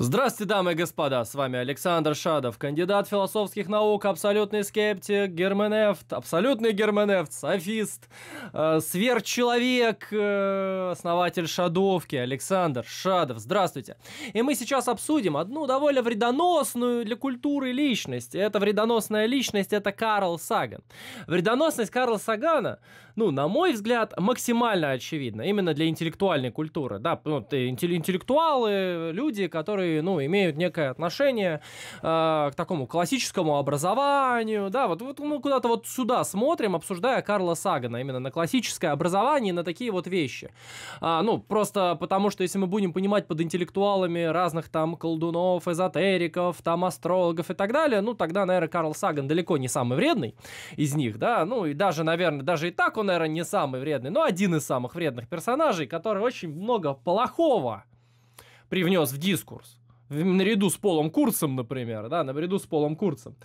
Здравствуйте, дамы и господа, с вами Александр Шадов, кандидат философских наук, абсолютный скептик, герменевт, абсолютный герменевт, софист, э, сверхчеловек, э, основатель Шадовки, Александр Шадов, здравствуйте. И мы сейчас обсудим одну довольно вредоносную для культуры личность. И эта вредоносная личность – это Карл Саган. Вредоносность Карла Сагана ну, на мой взгляд, максимально очевидно, именно для интеллектуальной культуры, да, ну, э, интеллектуалы, люди, которые, ну, имеют некое отношение э, к такому классическому образованию, да, вот, вот мы куда-то вот сюда смотрим, обсуждая Карла Сагана, именно на классическое образование, на такие вот вещи. А, ну, просто потому, что если мы будем понимать под интеллектуалами разных там колдунов, эзотериков, там астрологов и так далее, ну, тогда, наверное, Карл Саган далеко не самый вредный из них, да, ну, и даже, наверное, даже и так он наверное, не самый вредный, но один из самых вредных персонажей, который очень много плохого привнес в дискурс наряду с Полом Курцем, например, да, наряду с Полом Курцем.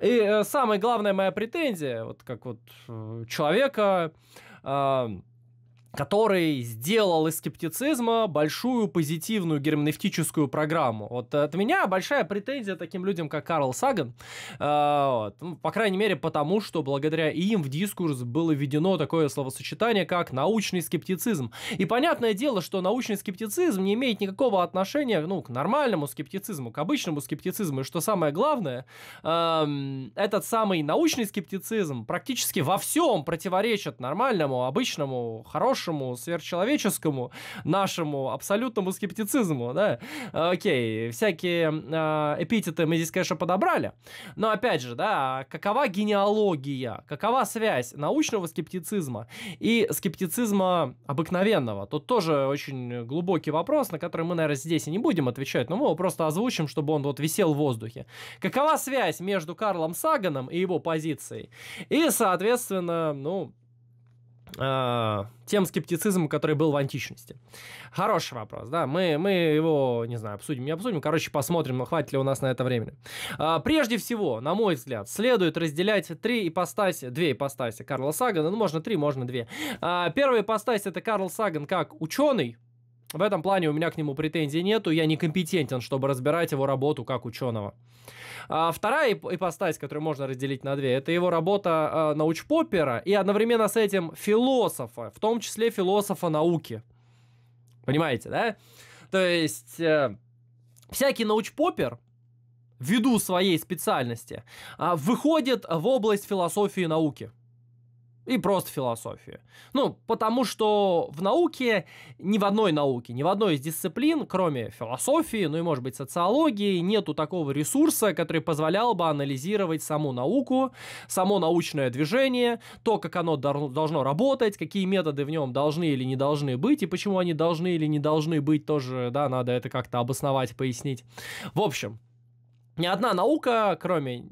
И э, самая главная моя претензия, вот как вот э, человека, э, который сделал из скептицизма большую позитивную герменевтическую программу. Вот от меня большая претензия таким людям, как Карл Саган, э, вот, ну, по крайней мере потому, что благодаря им в дискурс было введено такое словосочетание, как научный скептицизм. И понятное дело, что научный скептицизм не имеет никакого отношения ну, к нормальному скептицизму, к обычному скептицизму. И что самое главное, э, этот самый научный скептицизм практически во всем противоречит нормальному, обычному, хорошему нашему сверхчеловеческому, нашему абсолютному скептицизму, да. Окей, всякие а, эпитеты мы здесь, конечно, подобрали, но опять же, да, какова генеалогия, какова связь научного скептицизма и скептицизма обыкновенного? Тут тоже очень глубокий вопрос, на который мы, наверное, здесь и не будем отвечать, но мы его просто озвучим, чтобы он вот висел в воздухе. Какова связь между Карлом Саганом и его позицией? И, соответственно, ну, Э, тем скептицизмом, который был в античности? Хороший вопрос, да. Мы, мы его, не знаю, обсудим, не обсудим. Короче, посмотрим, хватит ли у нас на это времени. А, прежде всего, на мой взгляд, следует разделять три ипостаси, две ипостаси Карла Сагана. Ну, можно три, можно две. А, первая ипостась – это Карл Саган как ученый, в этом плане у меня к нему претензий нету, я некомпетентен, чтобы разбирать его работу как ученого. А вторая ипостась, которую можно разделить на две, это его работа э, а, научпопера и одновременно с этим философа, в том числе философа науки. Понимаете, да? То есть э, всякий научпопер, ввиду своей специальности, а, выходит в область философии науки и просто философию. Ну, потому что в науке, ни в одной науке, ни в одной из дисциплин, кроме философии, ну и, может быть, социологии, нету такого ресурса, который позволял бы анализировать саму науку, само научное движение, то, как оно должно работать, какие методы в нем должны или не должны быть, и почему они должны или не должны быть, тоже, да, надо это как-то обосновать, пояснить. В общем, ни одна наука, кроме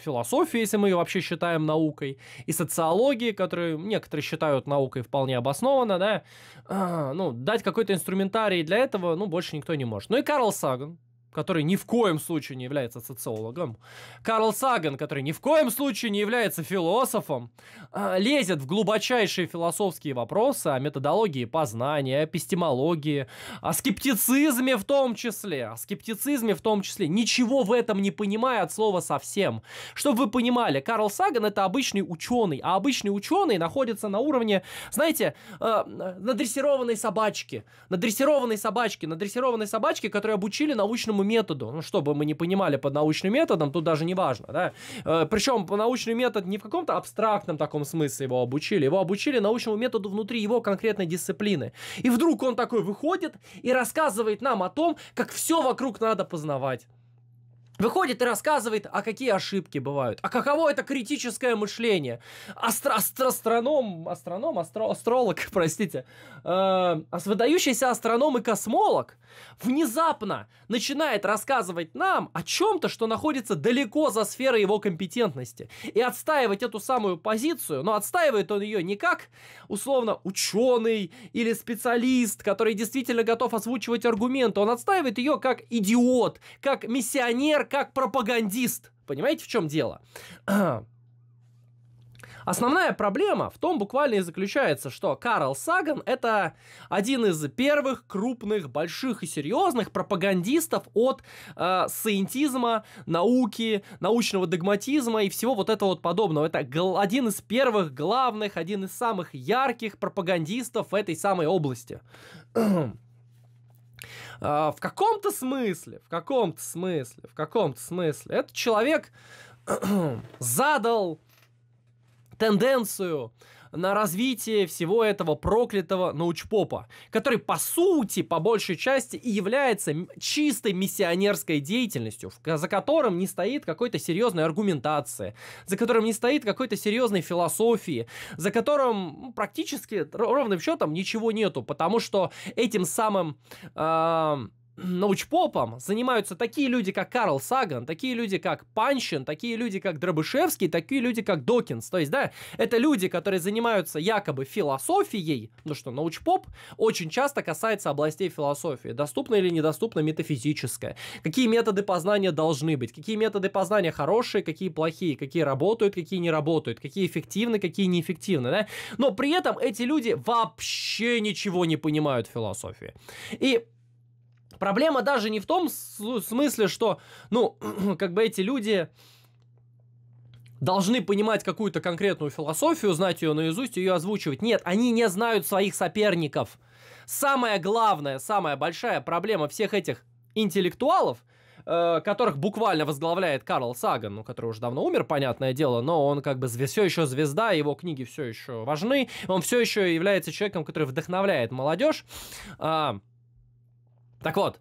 философии, если мы ее вообще считаем наукой, и социологии, которую некоторые считают наукой вполне обоснованно, да, а, ну, дать какой-то инструментарий для этого, ну, больше никто не может. Ну и Карл Саган, который ни в коем случае не является социологом, Карл Саган, который ни в коем случае не является философом, а, лезет в глубочайшие философские вопросы о методологии познания, эпистемологии, о скептицизме в том числе, о скептицизме в том числе, ничего в этом не понимая от слова совсем. Чтобы вы понимали, Карл Саган это обычный ученый, а обычный ученый находится на уровне, знаете, э, надрессированной собачки, надрессированной собачки, надрессированной собачки, которую обучили научному научному методу. Ну, чтобы мы не понимали под научным методом, тут даже не важно, да. Э, Причем по научный метод не в каком-то абстрактном таком смысле его обучили. Его обучили научному методу внутри его конкретной дисциплины. И вдруг он такой выходит и рассказывает нам о том, как все вокруг надо познавать. Выходит и рассказывает, а какие ошибки бывают, а каково это критическое мышление. Астро астро астроном, астроном, астро астролог, простите, э, а выдающийся астроном и космолог внезапно начинает рассказывать нам о чем-то, что находится далеко за сферой его компетентности. И отстаивать эту самую позицию, но отстаивает он ее не как, условно, ученый или специалист, который действительно готов озвучивать аргументы, он отстаивает ее как идиот, как миссионер, как пропагандист. Понимаете, в чем дело? Основная проблема в том буквально и заключается, что Карл Саган это один из первых крупных, больших и серьезных пропагандистов от э, саентизма, науки, научного догматизма и всего вот этого вот подобного. Это один из первых главных, один из самых ярких пропагандистов в этой самой области. А, в каком-то смысле, в каком-то смысле, в каком-то смысле, этот человек задал тенденцию на развитие всего этого проклятого научпопа, который по сути, по большей части, и является чистой миссионерской деятельностью, за которым не стоит какой-то серьезной аргументации, за которым не стоит какой-то серьезной философии, за которым практически ровным счетом ничего нету, потому что этим самым... Э, научпопом занимаются такие люди, как Карл Саган, такие люди, как Панчин, такие люди, как Дробышевский, такие люди, как Докинс. То есть, да, это люди, которые занимаются якобы философией, ну что, научпоп очень часто касается областей философии. Доступно или недоступно метафизическое. Какие методы познания должны быть, какие методы познания хорошие, какие плохие, какие работают, какие не работают, какие эффективны, какие неэффективны, да? Но при этом эти люди вообще ничего не понимают в философии. И Проблема даже не в том смысле, что, ну, как бы эти люди должны понимать какую-то конкретную философию, знать ее наизусть ее озвучивать. Нет, они не знают своих соперников. Самая главная, самая большая проблема всех этих интеллектуалов, э, которых буквально возглавляет Карл Саган, ну, который уже давно умер, понятное дело, но он как бы все еще звезда, его книги все еще важны, он все еще является человеком, который вдохновляет молодежь. А, так вот,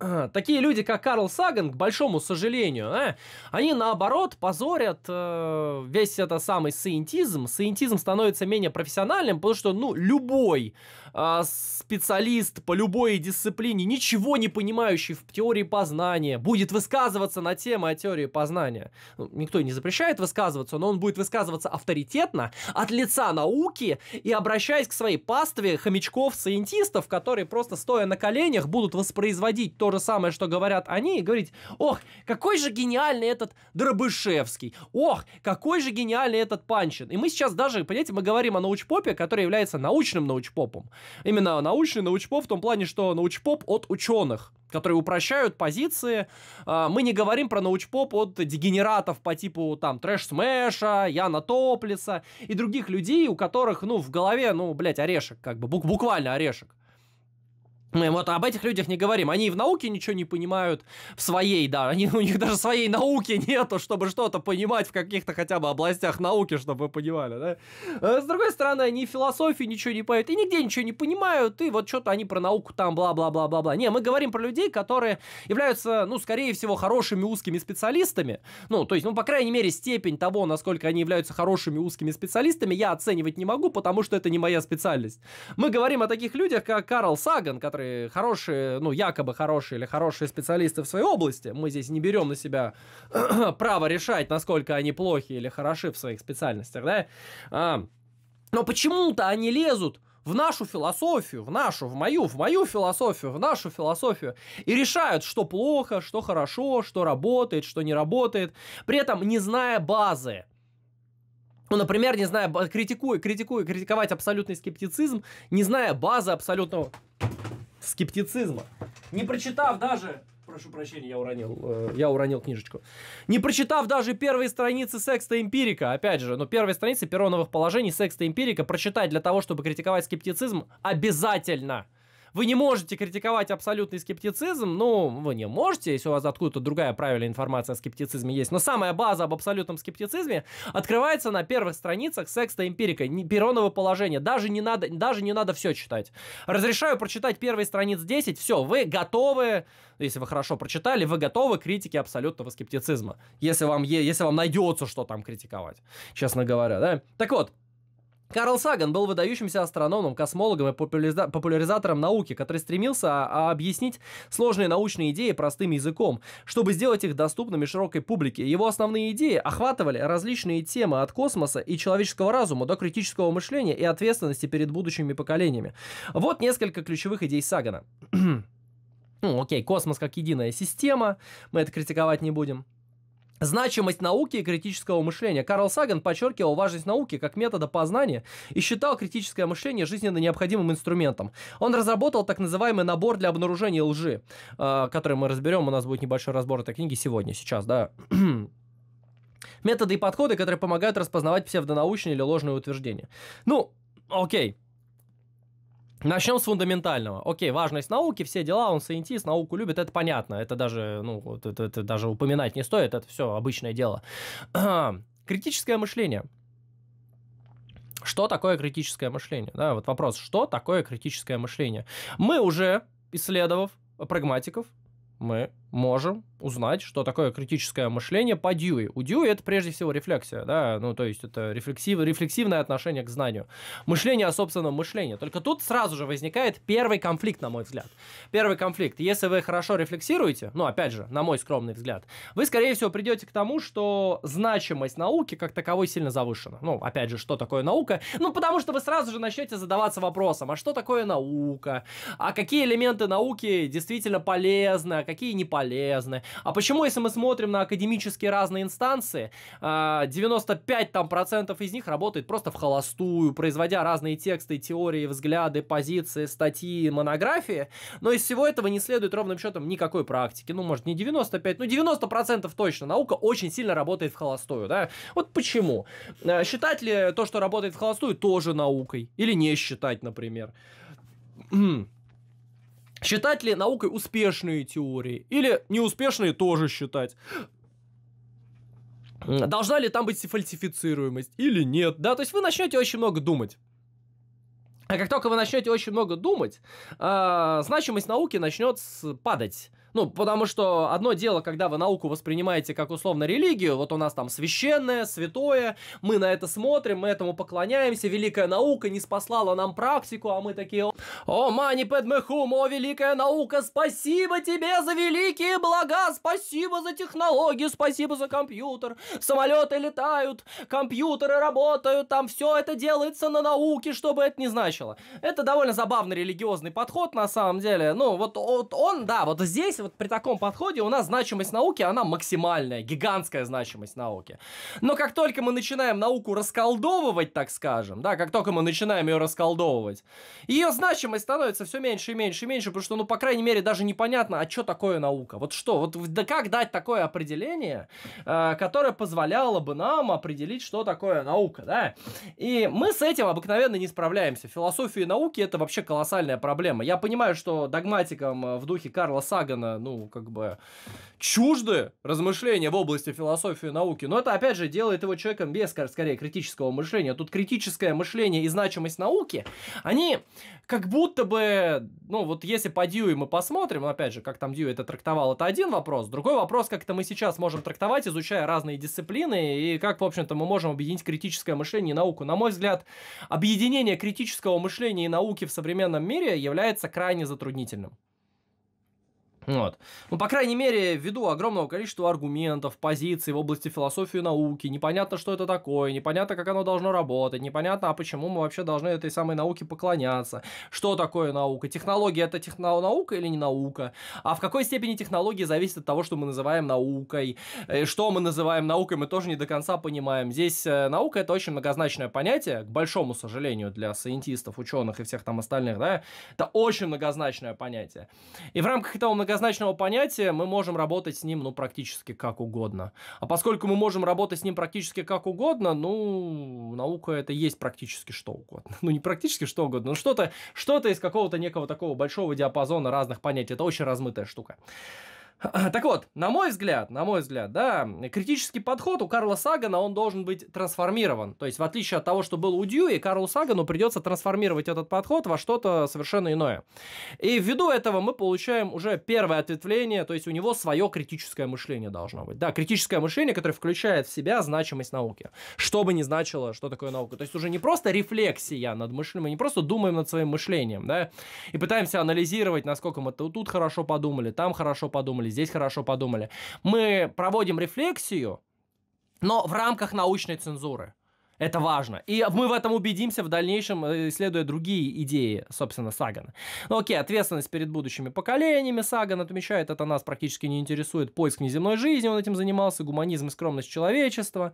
э, такие люди, как Карл Саган, к большому сожалению, э, они наоборот позорят э, весь этот самый саентизм. Саентизм становится менее профессиональным, потому что, ну, любой а, специалист по любой дисциплине, ничего не понимающий в теории познания, будет высказываться на тему о теории познания. Ну, никто не запрещает высказываться, но он будет высказываться авторитетно, от лица науки и обращаясь к своей пастве хомячков саентистов, которые просто стоя на коленях будут воспроизводить то же самое, что говорят они, и говорить, ох, какой же гениальный этот Дробышевский, ох, какой же гениальный этот Панчин. И мы сейчас даже, понимаете, мы говорим о научпопе, который является научным научпопом. Именно научный научпоп в том плане, что научпоп от ученых которые упрощают позиции. А, мы не говорим про научпоп от дегенератов по типу там Трэш Смэша, Яна Топлиса и других людей, у которых, ну, в голове, ну, блядь, орешек, как бы, буквально орешек. Мы вот об этих людях не говорим. Они и в науке ничего не понимают, в своей, да. Они, у них даже своей науки нету, чтобы что-то понимать в каких-то хотя бы областях науки, чтобы вы понимали, да. А с другой стороны, они философии ничего не поют, и нигде ничего не понимают, и вот что-то они про науку там, бла-бла-бла-бла-бла. Не, мы говорим про людей, которые являются, ну, скорее всего, хорошими узкими специалистами. Ну, то есть, ну, по крайней мере, степень того, насколько они являются хорошими узкими специалистами, я оценивать не могу, потому что это не моя специальность. Мы говорим о таких людях, как Карл Саган, который которые хорошие, ну, якобы хорошие или хорошие специалисты в своей области, мы здесь не берем на себя право решать, насколько они плохи или хороши в своих специальностях, да, а, но почему-то они лезут в нашу философию, в нашу, в мою, в мою философию, в нашу философию, и решают, что плохо, что хорошо, что работает, что не работает, при этом не зная базы. Ну, например, не зная, критикуя, критикуя, критиковать абсолютный скептицизм, не зная базы абсолютного скептицизма. Не прочитав даже прошу прощения, я уронил, э, я уронил книжечку. Не прочитав даже первые страницы секста эмпирика, опять же, но ну, первые страницы пероновых положений секста эмпирика прочитать для того, чтобы критиковать скептицизм, обязательно. Вы не можете критиковать абсолютный скептицизм, ну, вы не можете, если у вас откуда-то другая правильная информация о скептицизме есть. Но самая база об абсолютном скептицизме открывается на первых страницах секста эмпирика, пероново положение. Даже не надо, даже не надо все читать. Разрешаю прочитать первые страницы 10, все, вы готовы, если вы хорошо прочитали, вы готовы к критике абсолютного скептицизма. Если вам, если вам найдется, что там критиковать, честно говоря, да. Так вот, Карл Саган был выдающимся астрономом, космологом и популяриза- популяризатором науки, который стремился а, объяснить сложные научные идеи простым языком, чтобы сделать их доступными широкой публике. Его основные идеи охватывали различные темы от космоса и человеческого разума до критического мышления и ответственности перед будущими поколениями. Вот несколько ключевых идей Сагана. Ну, окей, космос как единая система, мы это критиковать не будем. Значимость науки и критического мышления. Карл Саган подчеркивал важность науки как метода познания и считал критическое мышление жизненно необходимым инструментом. Он разработал так называемый набор для обнаружения лжи, э, который мы разберем, у нас будет небольшой разбор этой книги сегодня, сейчас, да. Методы и подходы, которые помогают распознавать псевдонаучные или ложные утверждения. Ну, окей, Начнем с фундаментального. Окей, важность науки, все дела, он сcientist, науку любит, это понятно, это даже, ну, это, это даже упоминать не стоит, это все обычное дело. Критическое мышление. Что такое критическое мышление? Да, вот вопрос, что такое критическое мышление? Мы уже, исследовав прагматиков, мы можем узнать, что такое критическое мышление по Дьюи. У Дьюи это прежде всего рефлексия, да, ну то есть это рефлексив, рефлексивное отношение к знанию. Мышление о собственном мышлении. Только тут сразу же возникает первый конфликт, на мой взгляд. Первый конфликт. Если вы хорошо рефлексируете, ну опять же, на мой скромный взгляд, вы скорее всего придете к тому, что значимость науки как таковой сильно завышена. Ну опять же, что такое наука? Ну потому что вы сразу же начнете задаваться вопросом, а что такое наука? А какие элементы науки действительно полезны, а какие не полезны? полезны. А почему, если мы смотрим на академические разные инстанции, 95 а, там процентов из них работает просто в холостую, производя разные тексты, теории, взгляды, позиции, статьи, монографии, но из всего этого не следует ровным счетом никакой практики. Ну, может, не 95, но 90 процентов точно. Наука очень сильно работает в холостую, да? Вот почему? А, считать ли то, что работает в холостую, тоже наукой? Или не считать, например? Считать ли наукой успешные теории? Или неуспешные тоже считать? Должна ли там быть фальсифицируемость или нет? Да, то есть вы начнете очень много думать. А как только вы начнете очень много думать, а, значимость науки начнет падать. Ну, потому что одно дело, когда вы науку воспринимаете как условно религию, вот у нас там священное, святое, мы на это смотрим, мы этому поклоняемся, великая наука не спаслала нам практику, а мы такие, о, мани педмехум, о, великая наука, спасибо тебе за великие блага, спасибо за технологии, спасибо за компьютер, самолеты летают, компьютеры работают, там все это делается на науке, что бы это ни значило. Это довольно забавный религиозный подход, на самом деле, ну, вот, вот он, да, вот здесь если вот при таком подходе у нас значимость науки, она максимальная, гигантская значимость науки. Но как только мы начинаем науку расколдовывать, так скажем, да, как только мы начинаем ее расколдовывать, ее значимость становится все меньше и меньше и меньше, потому что, ну, по крайней мере, даже непонятно, а что такое наука? Вот что? Вот да как дать такое определение, э, которое позволяло бы нам определить, что такое наука, да? И мы с этим обыкновенно не справляемся. Философия науки — это вообще колоссальная проблема. Я понимаю, что догматикам э, в духе Карла Сагана ну, как бы чужды размышления в области философии и науки. Но это, опять же, делает его человеком без, скорее, критического мышления. Тут критическое мышление и значимость науки, они как будто бы, ну, вот если по Дьюи мы посмотрим, опять же, как там Дьюи это трактовал, это один вопрос. Другой вопрос, как это мы сейчас можем трактовать, изучая разные дисциплины, и как, в общем-то, мы можем объединить критическое мышление и науку. На мой взгляд, объединение критического мышления и науки в современном мире является крайне затруднительным. Вот. Ну, по крайней мере, ввиду огромного количества аргументов, позиций в области философии и науки, непонятно, что это такое, непонятно, как оно должно работать, непонятно, а почему мы вообще должны этой самой науке поклоняться. Что такое наука? Технология – это техно наука или не наука? А в какой степени технологии зависит от того, что мы называем наукой? Э, что мы называем наукой, мы тоже не до конца понимаем. Здесь э, наука – это очень многозначное понятие, к большому сожалению, для саентистов, ученых и всех там остальных, да? Это очень многозначное понятие. И в рамках этого многозначного многозначного понятия мы можем работать с ним, ну, практически как угодно. А поскольку мы можем работать с ним практически как угодно, ну, наука это есть практически что угодно. Ну, не практически что угодно, но что-то что, -то, что -то из какого-то некого такого большого диапазона разных понятий. Это очень размытая штука. Так вот, на мой взгляд, на мой взгляд, да, критический подход у Карла Сагана, он должен быть трансформирован. То есть, в отличие от того, что был у Дьюи, Карлу Сагану придется трансформировать этот подход во что-то совершенно иное. И ввиду этого мы получаем уже первое ответвление, то есть у него свое критическое мышление должно быть. Да, критическое мышление, которое включает в себя значимость науки. Что бы ни значило, что такое наука. То есть уже не просто рефлексия над мышлением, мы не просто думаем над своим мышлением, да, и пытаемся анализировать, насколько мы тут хорошо подумали, там хорошо подумали, здесь хорошо подумали. Мы проводим рефлексию, но в рамках научной цензуры. Это важно. И мы в этом убедимся в дальнейшем, э, исследуя другие идеи, собственно, Сагана. Ну, окей, ответственность перед будущими поколениями Саган отмечает, это нас практически не интересует. Поиск неземной жизни, он этим занимался, гуманизм и скромность человечества.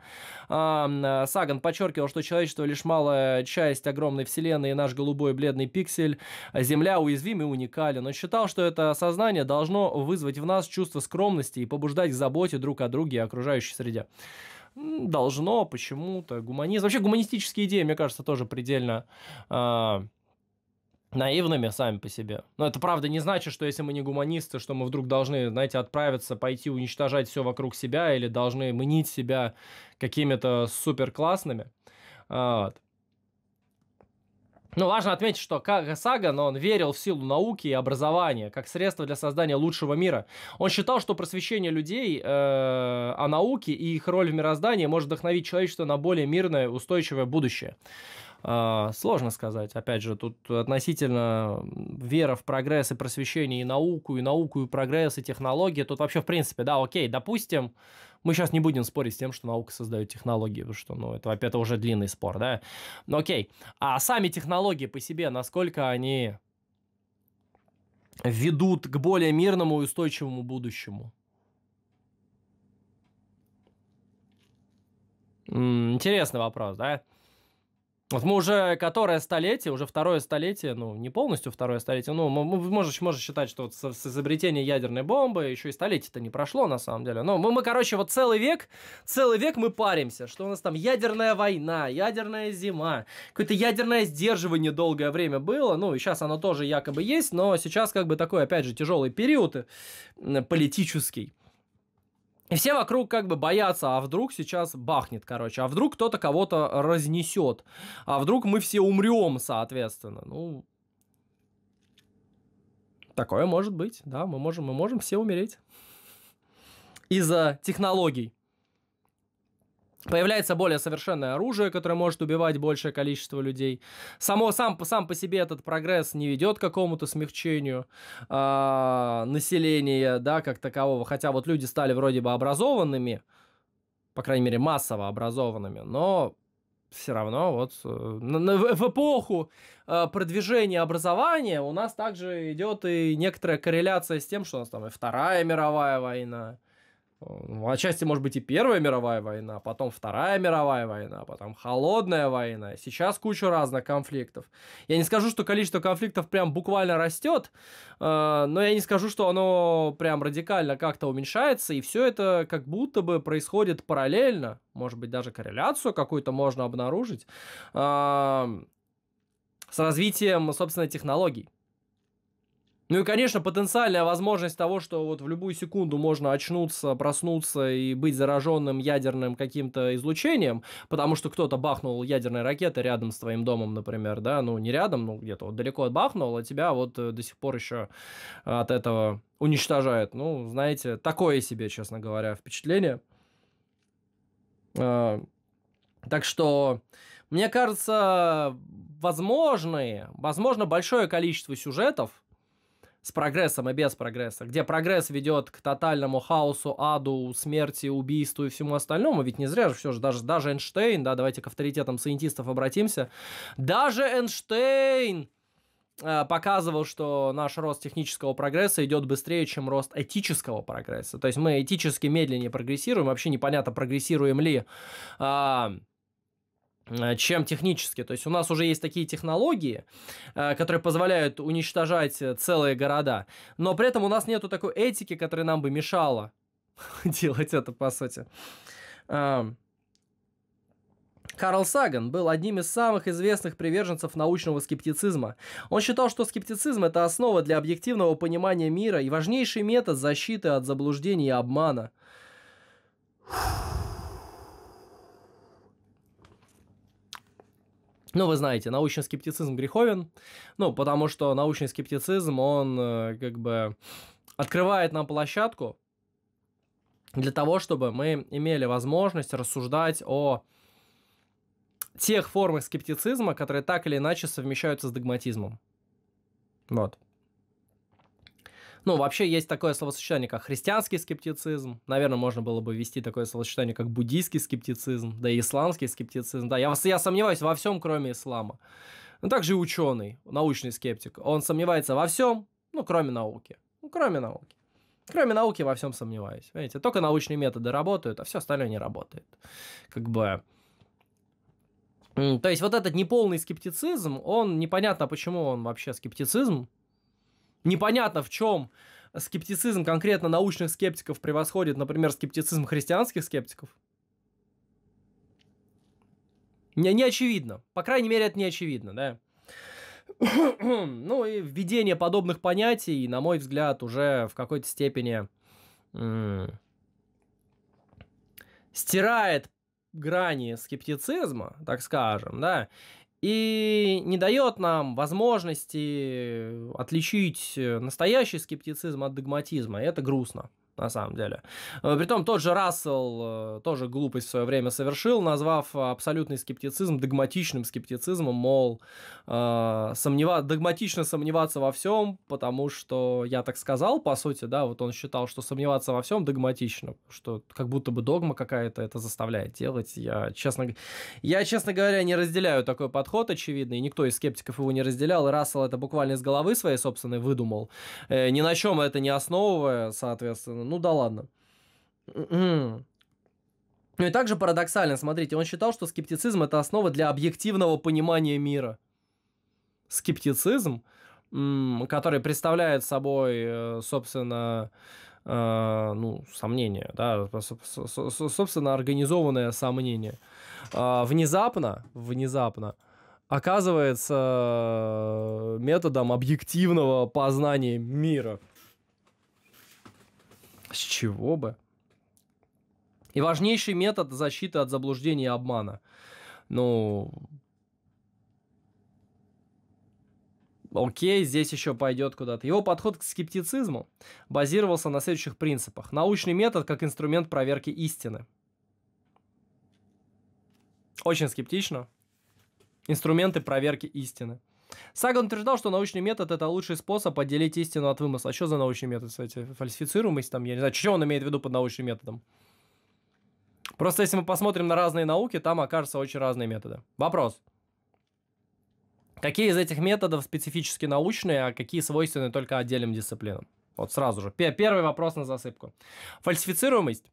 Э, Саган подчеркивал, что человечество лишь малая часть огромной вселенной, и наш голубой бледный пиксель а Земля уязвим и уникален. Он считал, что это сознание должно вызвать в нас чувство скромности и побуждать к заботе друг о друге и окружающей среде должно, почему-то, гуманизм. Вообще гуманистические идеи, мне кажется, тоже предельно э, наивными сами по себе. Но это правда не значит, что если мы не гуманисты, что мы вдруг должны, знаете, отправиться, пойти уничтожать все вокруг себя или должны мнить себя какими-то супер классными. А, вот. Но важно отметить, что но он верил в силу науки и образования как средство для создания лучшего мира. Он считал, что просвещение людей э, о науке и их роль в мироздании может вдохновить человечество на более мирное, устойчивое будущее. Э, сложно сказать, опять же, тут относительно вера в прогресс и просвещение и науку, и науку, и прогресс, и технологии, тут вообще в принципе, да, окей, допустим, мы сейчас не будем спорить с тем, что наука создает технологии, потому что, ну, это, опять уже длинный спор, да? Ну, окей. А сами технологии по себе, насколько они ведут к более мирному и устойчивому будущему? Интересный вопрос, да? Вот мы уже которое столетие, уже второе столетие, ну, не полностью второе столетие, ну, можешь, можешь считать, что вот с, с изобретения ядерной бомбы еще и столетие-то не прошло, на самом деле. Но мы, мы, короче, вот целый век, целый век мы паримся, что у нас там ядерная война, ядерная зима, какое-то ядерное сдерживание долгое время было, ну, и сейчас оно тоже якобы есть, но сейчас как бы такой, опять же, тяжелый период политический. И все вокруг как бы боятся, а вдруг сейчас бахнет, короче, а вдруг кто-то кого-то разнесет, а вдруг мы все умрем, соответственно. Ну, такое может быть, да, мы можем, мы можем все умереть из-за технологий. Появляется более совершенное оружие, которое может убивать большее количество людей. Само, сам, сам по себе этот прогресс не ведет к какому-то смягчению э, населения, да, как такового. Хотя вот люди стали вроде бы образованными, по крайней мере, массово образованными, но все равно вот э, в эпоху э, продвижения образования у нас также идет и некоторая корреляция с тем, что у нас там и Вторая мировая война, ну, отчасти, может быть, и Первая мировая война, потом Вторая мировая война, потом Холодная война. Сейчас куча разных конфликтов. Я не скажу, что количество конфликтов прям буквально растет, э, но я не скажу, что оно прям радикально как-то уменьшается, и все это как будто бы происходит параллельно. Может быть, даже корреляцию какую-то можно обнаружить э, с развитием, собственно, технологий. Ну и, конечно, потенциальная возможность того, что вот в любую секунду можно очнуться, проснуться и быть зараженным ядерным каким-то излучением, потому что кто-то бахнул ядерной ракеты рядом с твоим домом, например, да, ну не рядом, ну где-то вот далеко отбахнул, а тебя вот э, до сих пор еще э, от этого уничтожает. Ну, знаете, такое себе, честно говоря, впечатление. Э, так что, мне кажется, возможные, возможно, большое количество сюжетов, с прогрессом и без прогресса, где прогресс ведет к тотальному хаосу, аду, смерти, убийству и всему остальному, ведь не зря же все же, даже, даже Эйнштейн, да, давайте к авторитетам сcientистов обратимся, даже Эйнштейн э, показывал, что наш рост технического прогресса идет быстрее, чем рост этического прогресса. То есть мы этически медленнее прогрессируем, вообще непонятно, прогрессируем ли а, Э, чем технически. То есть у нас уже есть такие технологии, э, которые позволяют уничтожать э, целые города, но при этом у нас нету такой этики, которая нам бы мешала делать это, по сути. Эм, Карл Саган был одним из самых известных приверженцев научного скептицизма. Он считал, что скептицизм – это основа для объективного понимания мира и важнейший метод защиты от заблуждений и обмана. Фух. Ну, вы знаете, научный скептицизм греховен, ну, потому что научный скептицизм, он э, как бы открывает нам площадку для того, чтобы мы имели возможность рассуждать о тех формах скептицизма, которые так или иначе совмещаются с догматизмом. Вот. Ну, вообще есть такое словосочетание, как христианский скептицизм. Наверное, можно было бы ввести такое словосочетание, как буддийский скептицизм, да и исламский скептицизм. Да, я, я сомневаюсь во всем, кроме ислама. Но ну, также и ученый, научный скептик. Он сомневается во всем, ну, кроме науки. Ну, кроме науки. Кроме науки во всем сомневаюсь. Видите, только научные методы работают, а все остальное не работает. Как бы... То есть вот этот неполный скептицизм, он непонятно, почему он вообще скептицизм, непонятно в чем скептицизм конкретно научных скептиков превосходит, например, скептицизм христианских скептиков? Не, не очевидно. По крайней мере, это не очевидно, да. ну и введение подобных понятий, на мой взгляд, уже в какой-то степени стирает грани скептицизма, так скажем, да, и не дает нам возможности отличить э, настоящий скептицизм от догматизма. И это грустно на самом деле. Э, притом тот же Рассел э, тоже глупость в свое время совершил, назвав абсолютный скептицизм догматичным скептицизмом, мол, э, сомнева... догматично сомневаться во всем, потому что я так сказал, по сути, да, вот он считал, что сомневаться во всем догматично, что как будто бы догма какая-то это заставляет делать. Я, честно, я, честно говоря, не разделяю такой подход, очевидно, и никто из скептиков его не разделял, и Рассел это буквально из головы своей собственной выдумал, ни на чем это не основывая, соответственно, ну да ладно. М-м. Ну и также парадоксально, смотрите, он считал, что скептицизм это основа для объективного понимания мира. Скептицизм, который представляет собой, э, собственно, э, ну, сомнение, да, собственно, организованное сомнение. А внезапно, внезапно, оказывается э, методом объективного познания мира. С чего бы? И важнейший метод защиты от заблуждения и обмана. Ну, Окей, здесь еще пойдет куда-то. Его подход к скептицизму базировался на следующих принципах. Научный метод как инструмент проверки истины. Очень скептично. Инструменты проверки истины. Саган утверждал, что научный метод – это лучший способ отделить истину от вымысла. А что за научный метод, кстати? Фальсифицируемость там, я не знаю, что он имеет в виду под научным методом? Просто если мы посмотрим на разные науки, там окажутся очень разные методы. Вопрос. Какие из этих методов специфически научные, а какие свойственны только отдельным дисциплинам? Вот сразу же. Первый вопрос на засыпку. Фальсифицируемость.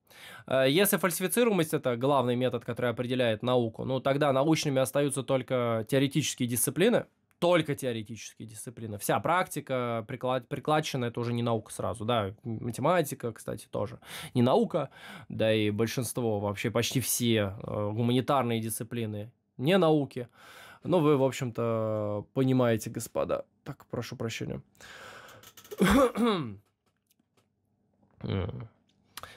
Э, если фальсифицируемость – это главный метод, который определяет науку, ну, тогда научными остаются только теоретические дисциплины, только теоретические дисциплины. Вся практика приклад, прикладчена, это уже не наука сразу, да, математика, кстати, тоже не наука, да и большинство, вообще почти все э, гуманитарные дисциплины не науки. Но вы, в общем-то, понимаете, господа. Так, прошу прощения.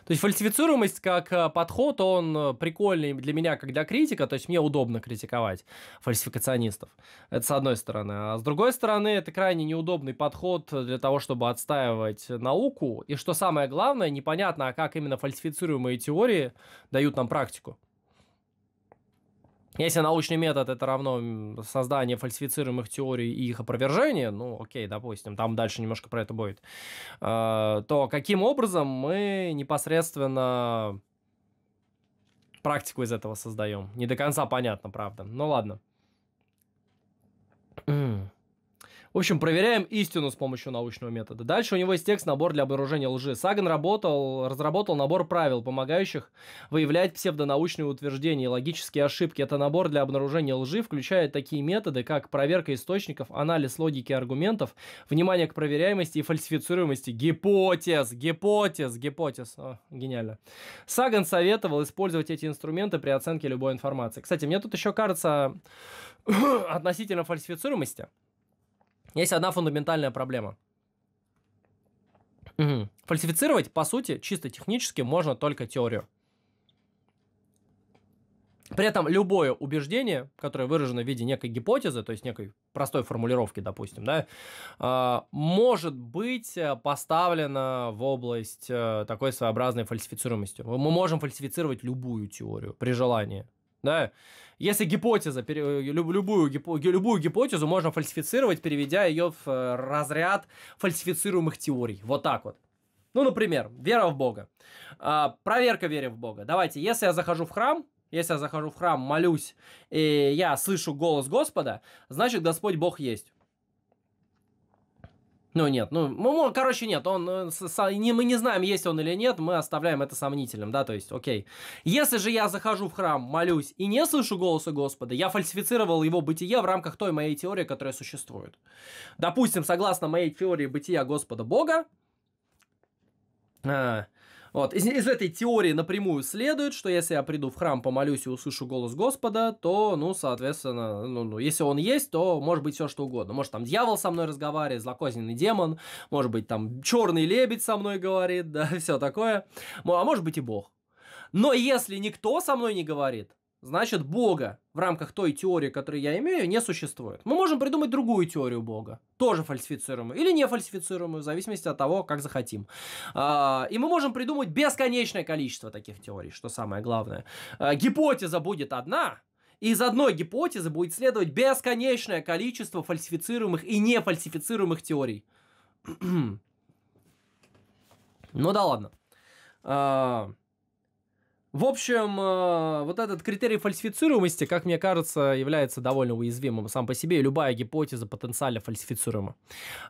То есть фальсифицируемость как э, подход, он э, прикольный для меня, как для критика, то есть мне удобно критиковать фальсификационистов. Это с одной стороны. А с другой стороны, это крайне неудобный подход для того, чтобы отстаивать науку. И что самое главное, непонятно, а как именно фальсифицируемые теории дают нам практику. Если научный метод это равно создание фальсифицируемых теорий и их опровержение, ну окей, допустим, там дальше немножко про это будет, э, то каким образом мы непосредственно практику из этого создаем? Не до конца понятно, правда. Ну ладно. В общем, проверяем истину с помощью научного метода. Дальше у него есть текст «Набор для обнаружения лжи». Саган работал, разработал набор правил, помогающих выявлять псевдонаучные утверждения и логические ошибки. Это набор для обнаружения лжи включает такие методы, как проверка источников, анализ логики аргументов, внимание к проверяемости и фальсифицируемости. Гипотез, гипотез, гипотез. О, гениально. Саган советовал использовать эти инструменты при оценке любой информации. Кстати, мне тут еще кажется относительно фальсифицируемости – есть одна фундаментальная проблема. Угу. Фальсифицировать, по сути, чисто технически можно только теорию. При этом любое убеждение, которое выражено в виде некой гипотезы, то есть некой простой формулировки, допустим, да, а, может быть э, поставлено в область э, такой своеобразной фальсифицируемости. Мы можем фальсифицировать любую теорию при желании. Да? Если гипотеза, э, любую, любую гипотезу можно фальсифицировать, переведя ее в э, разряд фальсифицируемых теорий. Вот так вот. Ну, например, вера в Бога. А, проверка веры в Бога. Давайте, если я захожу в храм, если я захожу в храм, молюсь, и я слышу голос Господа, значит, Господь Бог есть. Ну нет, ну, ну, короче, нет, он, э, с, с, не, мы не знаем, есть он или нет, мы оставляем это сомнительным, да, то есть, окей. Если же я захожу в храм, молюсь и не слышу голоса Господа, я фальсифицировал его бытие в рамках той моей теории, которая существует. Допустим, согласно моей теории бытия Господа Бога, а, вот. Из, из этой теории напрямую следует, что если я приду в храм, помолюсь и услышу голос Господа, то, ну, соответственно, ну, ну, если он есть, то может быть все что угодно. Может, там дьявол со мной разговаривает, злокозненный демон, может быть, там черный лебедь со мной говорит, да, все такое. А может быть и Бог. Но если никто со мной не говорит, значит Бога в рамках той теории, которую я имею, не существует. Мы можем придумать другую теорию Бога, тоже фальсифицируемую или не фальсифицируемую, в зависимости от того, как захотим. А, и мы можем придумать бесконечное количество таких теорий, что самое главное. А, гипотеза будет одна, и из одной гипотезы будет следовать бесконечное количество фальсифицируемых и не фальсифицируемых теорий. ну да ладно. А, в общем, э, вот этот критерий фальсифицируемости, как мне кажется, является довольно уязвимым сам по себе, и любая гипотеза потенциально фальсифицируема.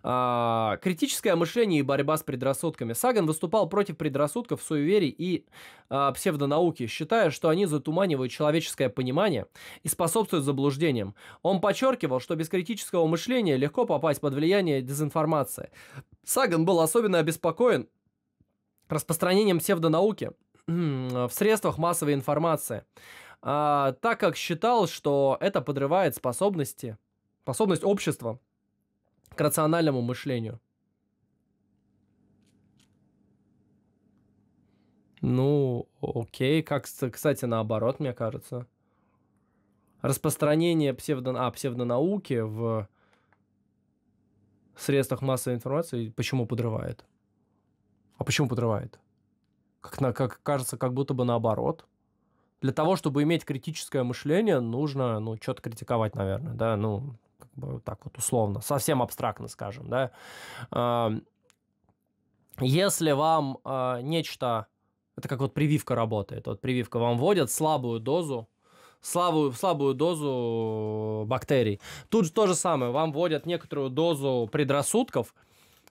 Э, критическое мышление и борьба с предрассудками. Саган выступал против предрассудков, суеверий и э, псевдонауки, считая, что они затуманивают человеческое понимание и способствуют заблуждениям. Он подчеркивал, что без критического мышления легко попасть под влияние дезинформации. Саган был особенно обеспокоен распространением псевдонауки – в средствах массовой информации, а, так как считал, что это подрывает способности, способность общества к рациональному мышлению. Ну, окей, как, кстати, наоборот, мне кажется. Распространение псевдо... а, псевдонауки в средствах массовой информации почему подрывает? А почему подрывает? Как, на, как кажется, как будто бы наоборот. Для того, чтобы иметь критическое мышление, нужно, ну, что-то критиковать, наверное, да, ну, как бы так вот условно, совсем абстрактно скажем, да. Если вам а, нечто, это как вот прививка работает, вот прививка вам вводят слабую дозу, слабую, слабую дозу бактерий. Тут же то же самое, вам вводят некоторую дозу предрассудков –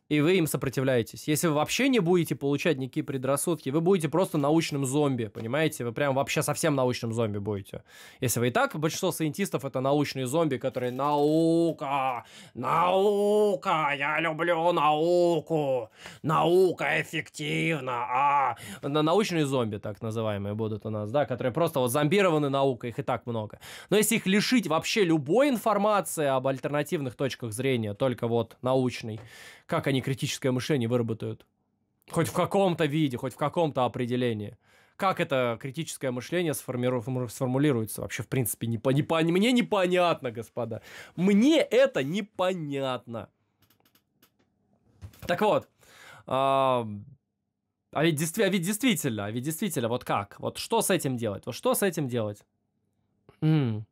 и вы им сопротивляетесь. Если вы вообще не будете получать никакие предрассудки, вы будете просто научным зомби, понимаете? Вы прям вообще совсем научным зомби будете. Если вы и так, большинство саентистов это научные зомби, которые «Наука! Наука! Я люблю науку! Наука эффективна! А!» Научные зомби, так называемые, будут у нас, да, которые просто вот зомбированы наукой, их и так много. Но если их лишить вообще любой информации об альтернативных точках зрения, только вот научной, как они они критическое мышление выработают? Хоть в каком-то виде, хоть в каком-то определении. Как это критическое мышление сформиру... сформулируется? Вообще, в принципе, не, по... не по... мне непонятно, господа. Мне это непонятно. Так вот, а, а, ведь, действ... а ведь действительно, а ведь действительно, вот как? Вот что с этим делать? Вот что с этим делать? М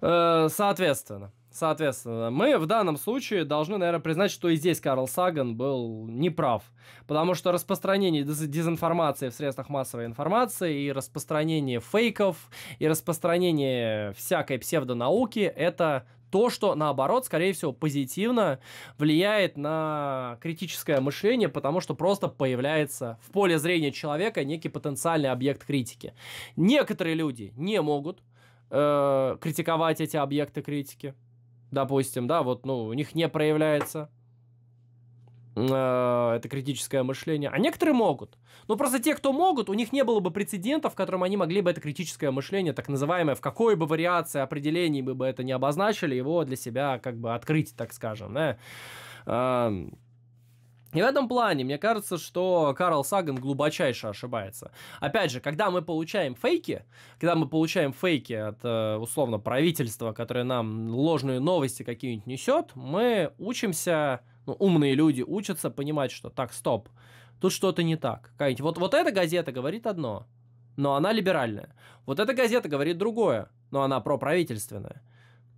э, соответственно, Соответственно, мы в данном случае должны, наверное, признать, что и здесь Карл Саган был неправ. Потому что распространение дез- дезинформации в средствах массовой информации и распространение фейков, и распространение всякой псевдонауки – это то, что, наоборот, скорее всего, позитивно влияет на критическое мышление, потому что просто появляется в поле зрения человека некий потенциальный объект критики. Некоторые люди не могут э, критиковать эти объекты критики, допустим, да, вот, ну, у них не проявляется а, это критическое мышление. А некоторые могут. Но просто те, кто могут, у них не было бы прецедентов, в котором они могли бы это критическое мышление, так называемое, в какой бы вариации определений бы это не обозначили, его для себя как бы открыть, так скажем. Да? И в этом плане, мне кажется, что Карл Саган глубочайше ошибается. Опять же, когда мы получаем фейки, когда мы получаем фейки от, э, условно, правительства, которое нам ложные новости какие-нибудь несет, мы учимся, ну, умные люди учатся понимать, что так, стоп, тут что-то не так. Вот, вот эта газета говорит одно, но она либеральная. Вот эта газета говорит другое, но она проправительственная.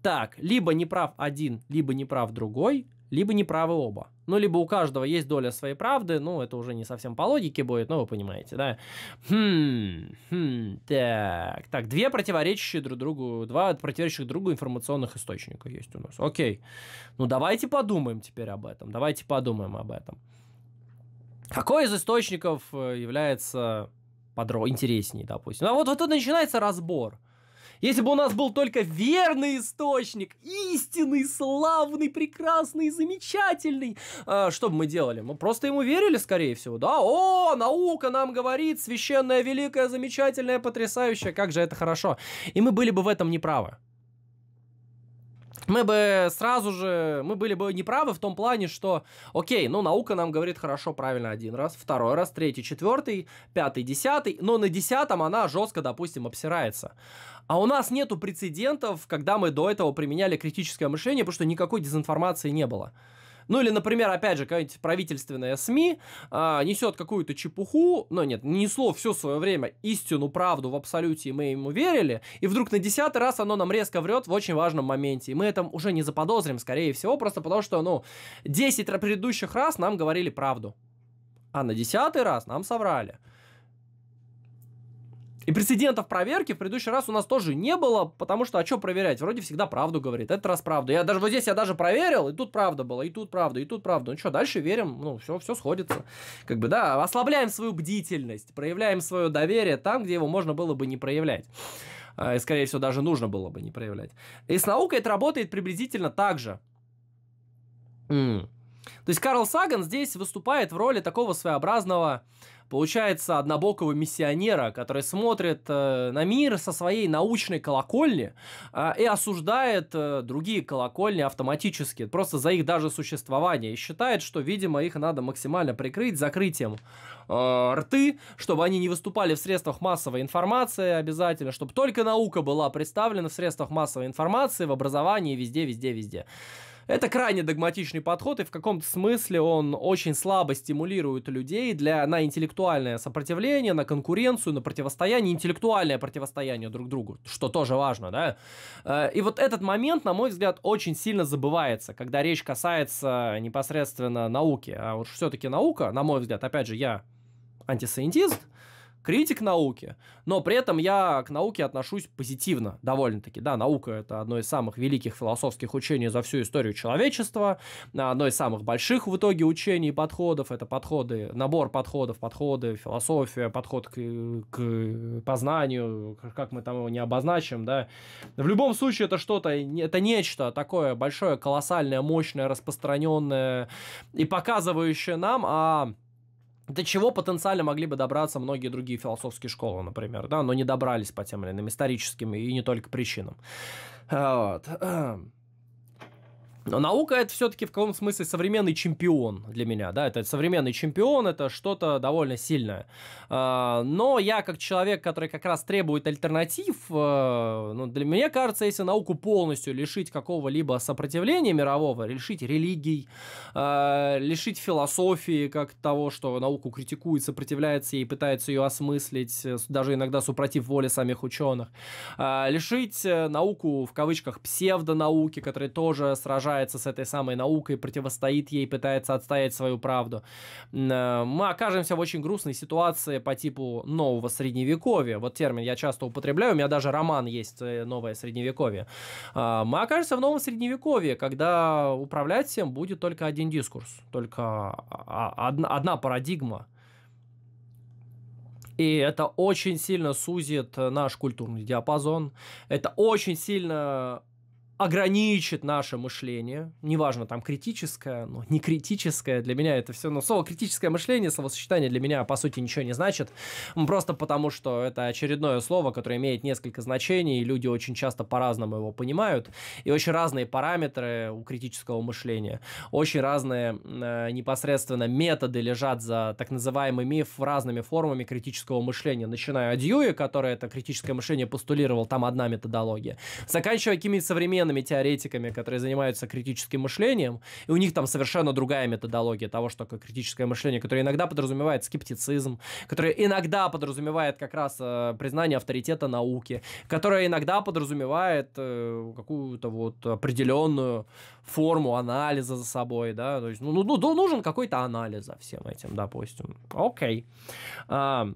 Так, либо не прав один, либо не прав другой – либо не правы оба. Ну, либо у каждого есть доля своей правды, ну, это уже не совсем по логике будет, но вы понимаете, да? Хм, хм, так, так, две противоречащие друг другу, два противоречащих другу информационных источника есть у нас. Окей, ну, давайте подумаем теперь об этом, давайте подумаем об этом. Какой из источников э, является подро интереснее, допустим? А вот, вот тут начинается разбор – если бы у нас был только верный источник, истинный, славный, прекрасный, замечательный, э, что бы мы делали? Мы просто ему верили, скорее всего, да? О, наука нам говорит, священная, великая, замечательная, потрясающая, как же это хорошо. И мы были бы в этом неправы мы бы сразу же, мы были бы неправы в том плане, что, окей, ну, наука нам говорит хорошо, правильно один раз, второй раз, третий, четвертый, пятый, десятый, но на десятом она жестко, допустим, обсирается. А у нас нету прецедентов, когда мы до этого применяли критическое мышление, потому что никакой дезинформации не было. Ну или, например, опять же, какая-нибудь правительственная СМИ а, несет какую-то чепуху, но ну, нет, несло все свое время истину, правду в абсолюте, и мы ему верили, и вдруг на десятый раз оно нам резко врет в очень важном моменте, и мы это уже не заподозрим, скорее всего, просто потому что, ну, 10 предыдущих раз нам говорили правду, а на десятый раз нам соврали. И прецедентов проверки в предыдущий раз у нас тоже не было, потому что а что проверять? Вроде всегда правду говорит, этот раз правду. Я даже вот здесь я даже проверил, и тут правда была, и тут правда, и тут правда. Ну что, дальше верим, ну все, все сходится. Как бы, да, ослабляем свою бдительность, проявляем свое доверие там, где его можно было бы не проявлять а, и, скорее всего, даже нужно было бы не проявлять. И с наукой это работает приблизительно так же. То есть Карл Саган здесь выступает в роли такого своеобразного получается однобокого миссионера, который смотрит э, на мир со своей научной колокольни э, и осуждает э, другие колокольни автоматически, просто за их даже существование, и считает, что, видимо, их надо максимально прикрыть закрытием э, рты, чтобы они не выступали в средствах массовой информации обязательно, чтобы только наука была представлена в средствах массовой информации, в образовании, везде, везде, везде. Это крайне догматичный подход, и в каком-то смысле он очень слабо стимулирует людей для, на интеллектуальное сопротивление, на конкуренцию, на противостояние, интеллектуальное противостояние друг другу, что тоже важно, да. Э, и вот этот момент, на мой взгляд, очень сильно забывается, когда речь касается непосредственно науки. А вот все-таки наука, на мой взгляд, опять же, я антисциентист, критик науки, но при этом я к науке отношусь позитивно, довольно-таки. Да, наука — это одно из самых великих философских учений за всю историю человечества, одно из самых больших в итоге учений и подходов. Это подходы, набор подходов, подходы, философия, подход к, к познанию, как мы там его не обозначим, да. В любом случае, это что-то, это нечто такое большое, колоссальное, мощное, распространенное и показывающее нам о до чего потенциально могли бы добраться многие другие философские школы, например, да, но не добрались по тем или иным историческим и не только причинам. Э, вот. Э, но наука это все-таки в каком смысле современный чемпион для меня, да, это современный чемпион, это что-то довольно сильное. А, но я как человек, который как раз требует альтернатив, э, ну, для меня кажется, если науку полностью лишить какого-либо сопротивления мирового, лишить религий, э, лишить философии как того, что науку критикует, сопротивляется ей, пытается ее осмыслить, э, даже иногда супротив воли самих ученых, лишить науку в кавычках псевдонауки, которые тоже сражаются сражается с этой самой наукой, противостоит ей, пытается отстоять свою правду. Э, мы окажемся в очень грустной ситуации по типу нового средневековья. Вот термин я часто употребляю, у меня даже роман есть э, «Новое средневековье». А, мы окажемся в новом средневековье, когда управлять всем будет только один дискурс, только а, а, одна, одна парадигма. И это очень сильно сузит э, наш культурный диапазон. Это очень сильно ограничит наше мышление, неважно, там, критическое, но не критическое, для меня это все, Но слово критическое мышление, словосочетание для меня, по сути, ничего не значит, просто потому, что это очередное слово, которое имеет несколько значений, и люди очень часто по-разному его понимают, и очень разные параметры у критического мышления, очень разные э, непосредственно методы лежат за так называемыми миф разными формами критического мышления, начиная от Дьюи, который это критическое мышление постулировал, там одна методология, заканчивая какими-то современными современными теоретиками, которые занимаются критическим мышлением, и у них там совершенно другая методология того, что такое критическое мышление, которое иногда подразумевает скептицизм, которое иногда подразумевает как раз э, признание авторитета науки, которое иногда подразумевает э, какую-то вот определенную форму анализа за собой, да, то есть, ну, ну, ну нужен какой-то анализ за всем этим, допустим. Окей. Okay. А, uh,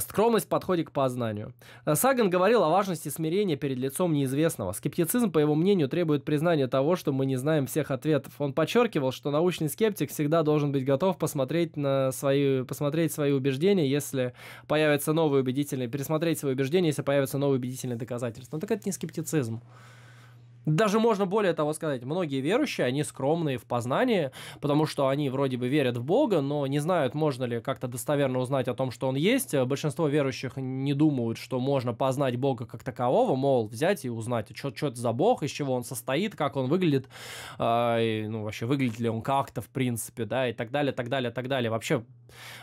Скромность в подходе к познанию. Саган говорил о важности смирения перед лицом неизвестного. Скептицизм, по его мнению, требует признания того, что мы не знаем всех ответов. Он подчеркивал, что научный скептик всегда должен быть готов посмотреть на свои, посмотреть свои убеждения, если появятся новые убедительные, пересмотреть свои убеждения, если появятся новые убедительные доказательства. Но ну, так это не скептицизм. Даже можно более того сказать, многие верующие, они скромные в познании, потому что они вроде бы верят в Бога, но не знают, можно ли как-то достоверно узнать о том, что Он есть. Большинство верующих не думают, что можно познать Бога как такового, мол, взять и узнать, что это за Бог, из чего Он состоит, как Он выглядит, э, ну, вообще, выглядит ли Он как-то, в принципе, да, и так далее, так далее, так далее. Вообще,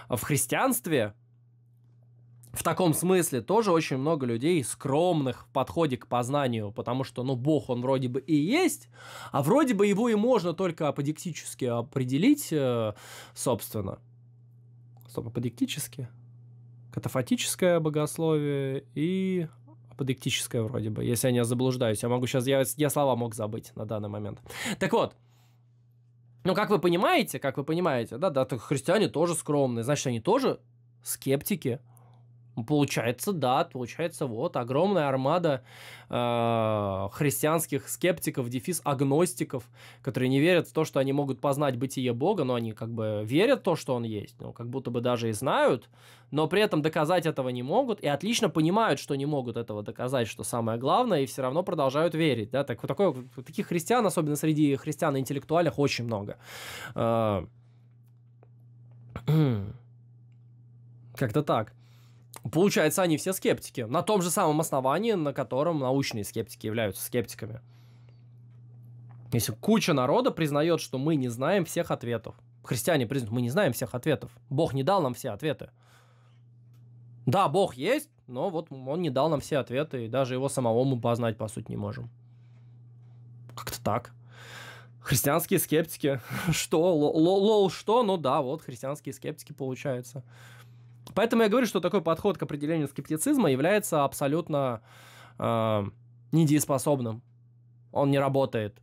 в христианстве в таком смысле тоже очень много людей скромных в подходе к познанию, потому что, ну, Бог, он вроде бы и есть, а вроде бы его и можно только аподектически определить, э, собственно. Стоп, аподектически? Катафатическое богословие и аподектическое вроде бы, если я не заблуждаюсь. Я могу сейчас, я, я слова мог забыть на данный момент. Так вот, ну, как вы понимаете, как вы понимаете, да, да, так христиане тоже скромные, значит, они тоже скептики, Получается, да, получается, вот огромная армада э, христианских скептиков, дефис агностиков, которые не верят в то, что они могут познать бытие Бога, но они как бы верят в то, что Он есть, ну, как будто бы даже и знают, но при этом доказать этого не могут, и отлично понимают, что не могут этого доказать, что самое главное, и все равно продолжают верить, да, так, вот такой таких христиан, особенно среди христиан и интеллектуальных, очень много. Э, Как-то так. Получается, они все скептики. На том же самом основании, на котором научные скептики являются скептиками. Если куча народа признает, что мы не знаем всех ответов. Христиане признают, мы не знаем всех ответов. Бог не дал нам все ответы. Да, Бог есть, но вот он не дал нам все ответы, и даже его самого мы познать, по сути, не можем. Как-то так. Христианские скептики. Что? Лол, лол, что? Ну да, вот христианские скептики получаются. Поэтому я говорю, что такой подход к определению скептицизма является абсолютно э, недееспособным. Он не работает.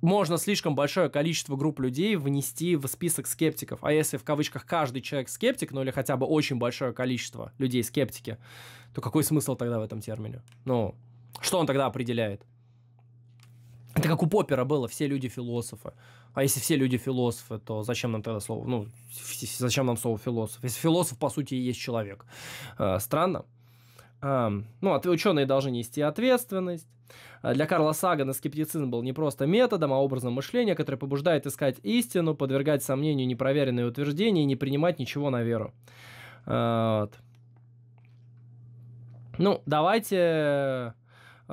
Можно слишком большое количество групп людей внести в список скептиков. А если в кавычках каждый человек скептик, ну или хотя бы очень большое количество людей скептики, то какой смысл тогда в этом термине? Ну, что он тогда определяет? Это как у попера было, все люди философы. А если все люди философы, то зачем нам тогда слово? Ну, зачем нам слово философ? Если философ, по сути, и есть человек. Э, странно. Эм, ну, ученые должны нести ответственность. Э, для Карла Сагана скептицизм был не просто методом, а образом мышления, который побуждает искать истину, подвергать сомнению непроверенные утверждения и не принимать ничего на веру. Э, вот. Ну, давайте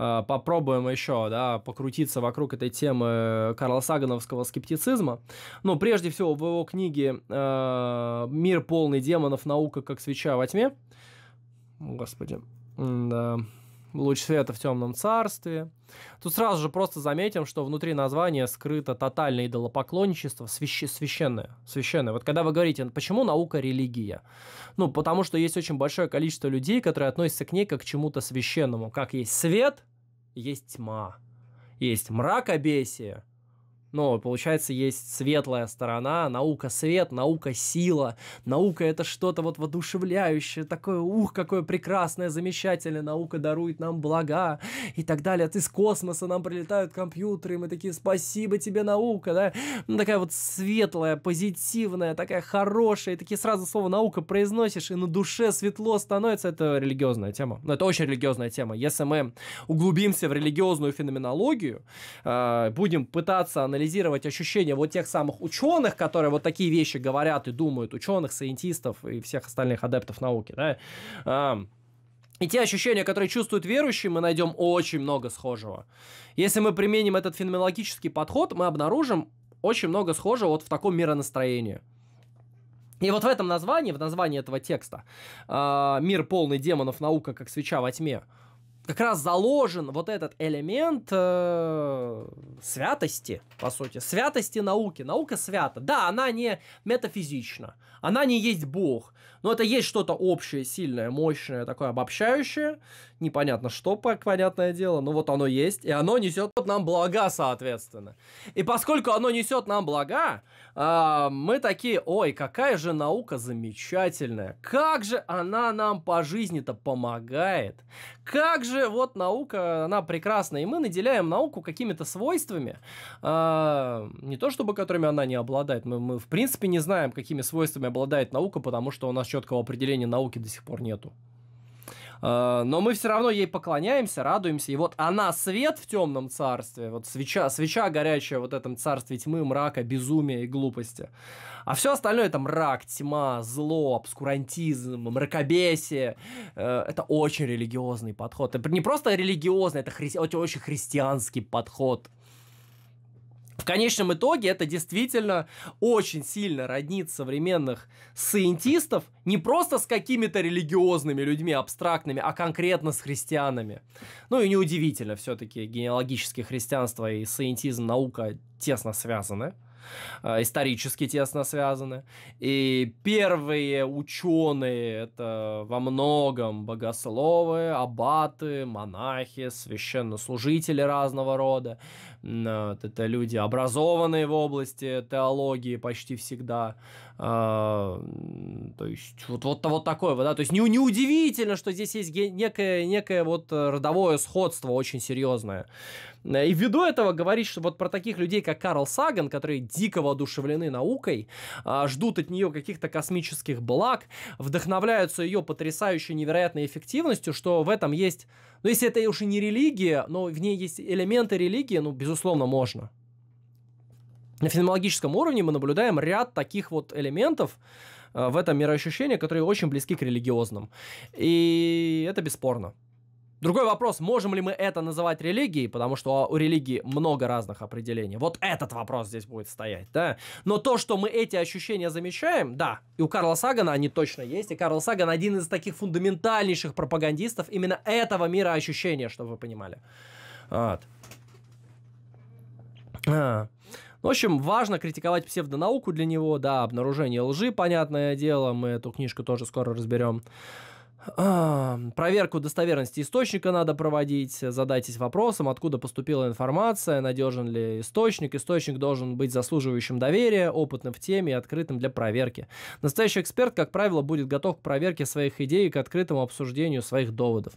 Э, попробуем еще да, покрутиться вокруг этой темы Карла Сагановского скептицизма. Но прежде всего в его книге э, «Мир полный демонов. Наука как свеча во тьме». Господи, да. «Луч света в темном царстве». Тут сразу же просто заметим, что внутри названия скрыто тотальное идолопоклонничество, свящ... священное. Священное. Вот когда вы говорите, «Ну, почему наука религия? Ну, потому что есть очень большое количество людей, которые относятся к ней как к чему-то священному. Как есть свет, есть тьма, есть мрак обесия но получается, есть светлая сторона, наука свет, наука сила, наука это что-то вот воодушевляющее, такое, ух, какое прекрасное, замечательное, наука дарует нам блага и так далее. От из космоса нам прилетают компьютеры, и мы такие, спасибо тебе, наука, да? Ну, такая вот светлая, позитивная, такая хорошая, и такие сразу слово наука произносишь, и на душе светло становится, это религиозная тема. Ну, это очень религиозная тема. Если мы углубимся в религиозную феноменологию, э, будем пытаться анализировать анализировать ощущения вот тех самых ученых, которые вот такие вещи говорят и думают, ученых, саентистов и всех остальных адептов науки, да, и те ощущения, которые чувствуют верующие, мы найдем очень много схожего. Если мы применим этот феноменологический подход, мы обнаружим очень много схожего вот в таком миронастроении. И вот в этом названии, в названии этого текста а, «Мир полный демонов, наука как свеча во тьме», как раз заложен вот этот элемент э, святости, по сути, святости науки. Наука свята. Да, она не метафизична, она не есть Бог, но это есть что-то общее, сильное, мощное, такое обобщающее. Непонятно что, понятное дело, но вот оно есть, и оно несет нам блага, соответственно. И поскольку оно несет нам блага, э, мы такие, ой, какая же наука замечательная. Как же она нам по жизни-то помогает. Как же вот наука, она прекрасна. И мы наделяем науку какими-то свойствами, э, не то чтобы которыми она не обладает, мы, мы в принципе не знаем, какими свойствами обладает наука, потому что у нас четкого определения науки до сих пор нету. А, но мы все равно ей поклоняемся, радуемся. И вот она свет в темном царстве, вот свеча, свеча горячая вот этом царстве тьмы, мрака, безумия и глупости. А все остальное это мрак, тьма, зло, обскурантизм, мракобесие. Э, это очень религиозный подход. Это не просто религиозный, это хри... очень христианский подход в конечном итоге это действительно очень сильно роднит современных саентистов не просто с какими-то религиозными людьми абстрактными, а конкретно с христианами. Ну и неудивительно, все-таки генеалогическое христианство и саентизм наука тесно связаны э, исторически тесно связаны. И первые ученые это во многом богословы, аббаты, монахи, священнослужители разного рода. Э, это люди образованные в области теологии почти всегда, а, то есть вот, вот, вот такое вот, да, то есть не, неудивительно, что здесь есть некое, некое вот э, родовое сходство очень серьезное. Э, и ввиду этого говорить, что вот про таких людей, как Карл Саган, которые дико воодушевлены наукой, а, ждут от нее каких-то космических благ, вдохновляются ее потрясающей невероятной эффективностью, что в этом есть, ну если это уже не религия, но в ней есть элементы религии, ну безусловно можно на феноменологическом уровне мы наблюдаем ряд таких вот элементов э, в этом мироощущении, которые очень близки к религиозным. И это бесспорно. Другой вопрос, можем ли мы это называть религией, потому что у религии много разных определений. Вот этот вопрос здесь будет стоять, да. Но то, что мы эти ощущения замечаем, да, и у Карла Сагана они точно есть, и Карл Саган один из таких фундаментальнейших пропагандистов именно этого мира ощущения, чтобы вы понимали. Вот. А. Ну, в общем, важно критиковать псевдонауку для него, да, обнаружение лжи, понятное дело, мы эту книжку тоже скоро разберем. Проверку достоверности источника надо проводить, задайтесь вопросом, откуда поступила информация, надежен ли источник. Источник должен быть заслуживающим доверия, опытным в теме и открытым для проверки. Настоящий эксперт, как правило, будет готов к проверке своих идей и к открытому обсуждению своих доводов.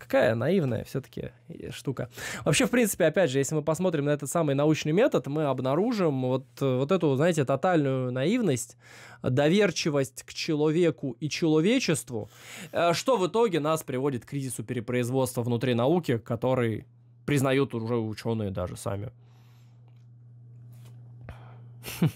Какая наивная все-таки э, штука. Вообще, в принципе, опять же, если мы посмотрим на этот самый научный метод, мы обнаружим вот, вот эту, знаете, тотальную наивность, доверчивость к человеку и человечеству, э, что в итоге нас приводит к кризису перепроизводства внутри науки, который признают уже ученые даже сами.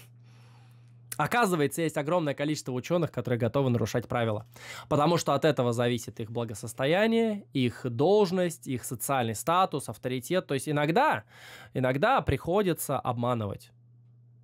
Оказывается, есть огромное количество ученых, которые готовы нарушать правила, потому что от этого зависит их благосостояние, их должность, их социальный статус, авторитет. То есть иногда, иногда приходится обманывать.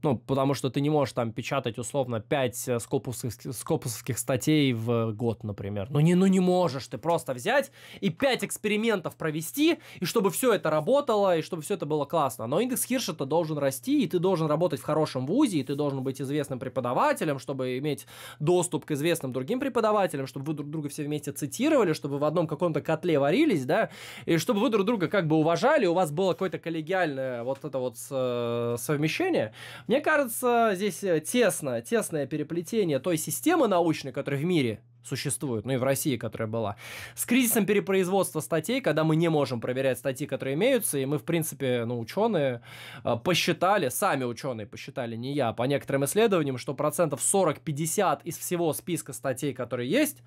Ну, потому что ты не можешь там печатать, условно, 5 э, скопусовских, скопусовских статей в год, например. Ну не, ну не можешь ты просто взять и 5 экспериментов провести, и чтобы все это работало, и чтобы все это было классно. Но индекс Хирша-то должен расти, и ты должен работать в хорошем вузе, и ты должен быть известным преподавателем, чтобы иметь доступ к известным другим преподавателям, чтобы вы друг друга все вместе цитировали, чтобы в одном каком-то котле варились, да, и чтобы вы друг друга как бы уважали, у вас было какое-то коллегиальное вот это вот э, совмещение. Мне кажется, здесь э, тесно, тесное переплетение той системы научной, которая в мире существует, ну и в России, которая была, с кризисом перепроизводства статей, когда мы не можем проверять статьи, которые имеются, и мы, в принципе, ну, ученые э, посчитали, сами ученые посчитали, не я, по некоторым исследованиям, что процентов 40-50 из всего списка статей, которые есть,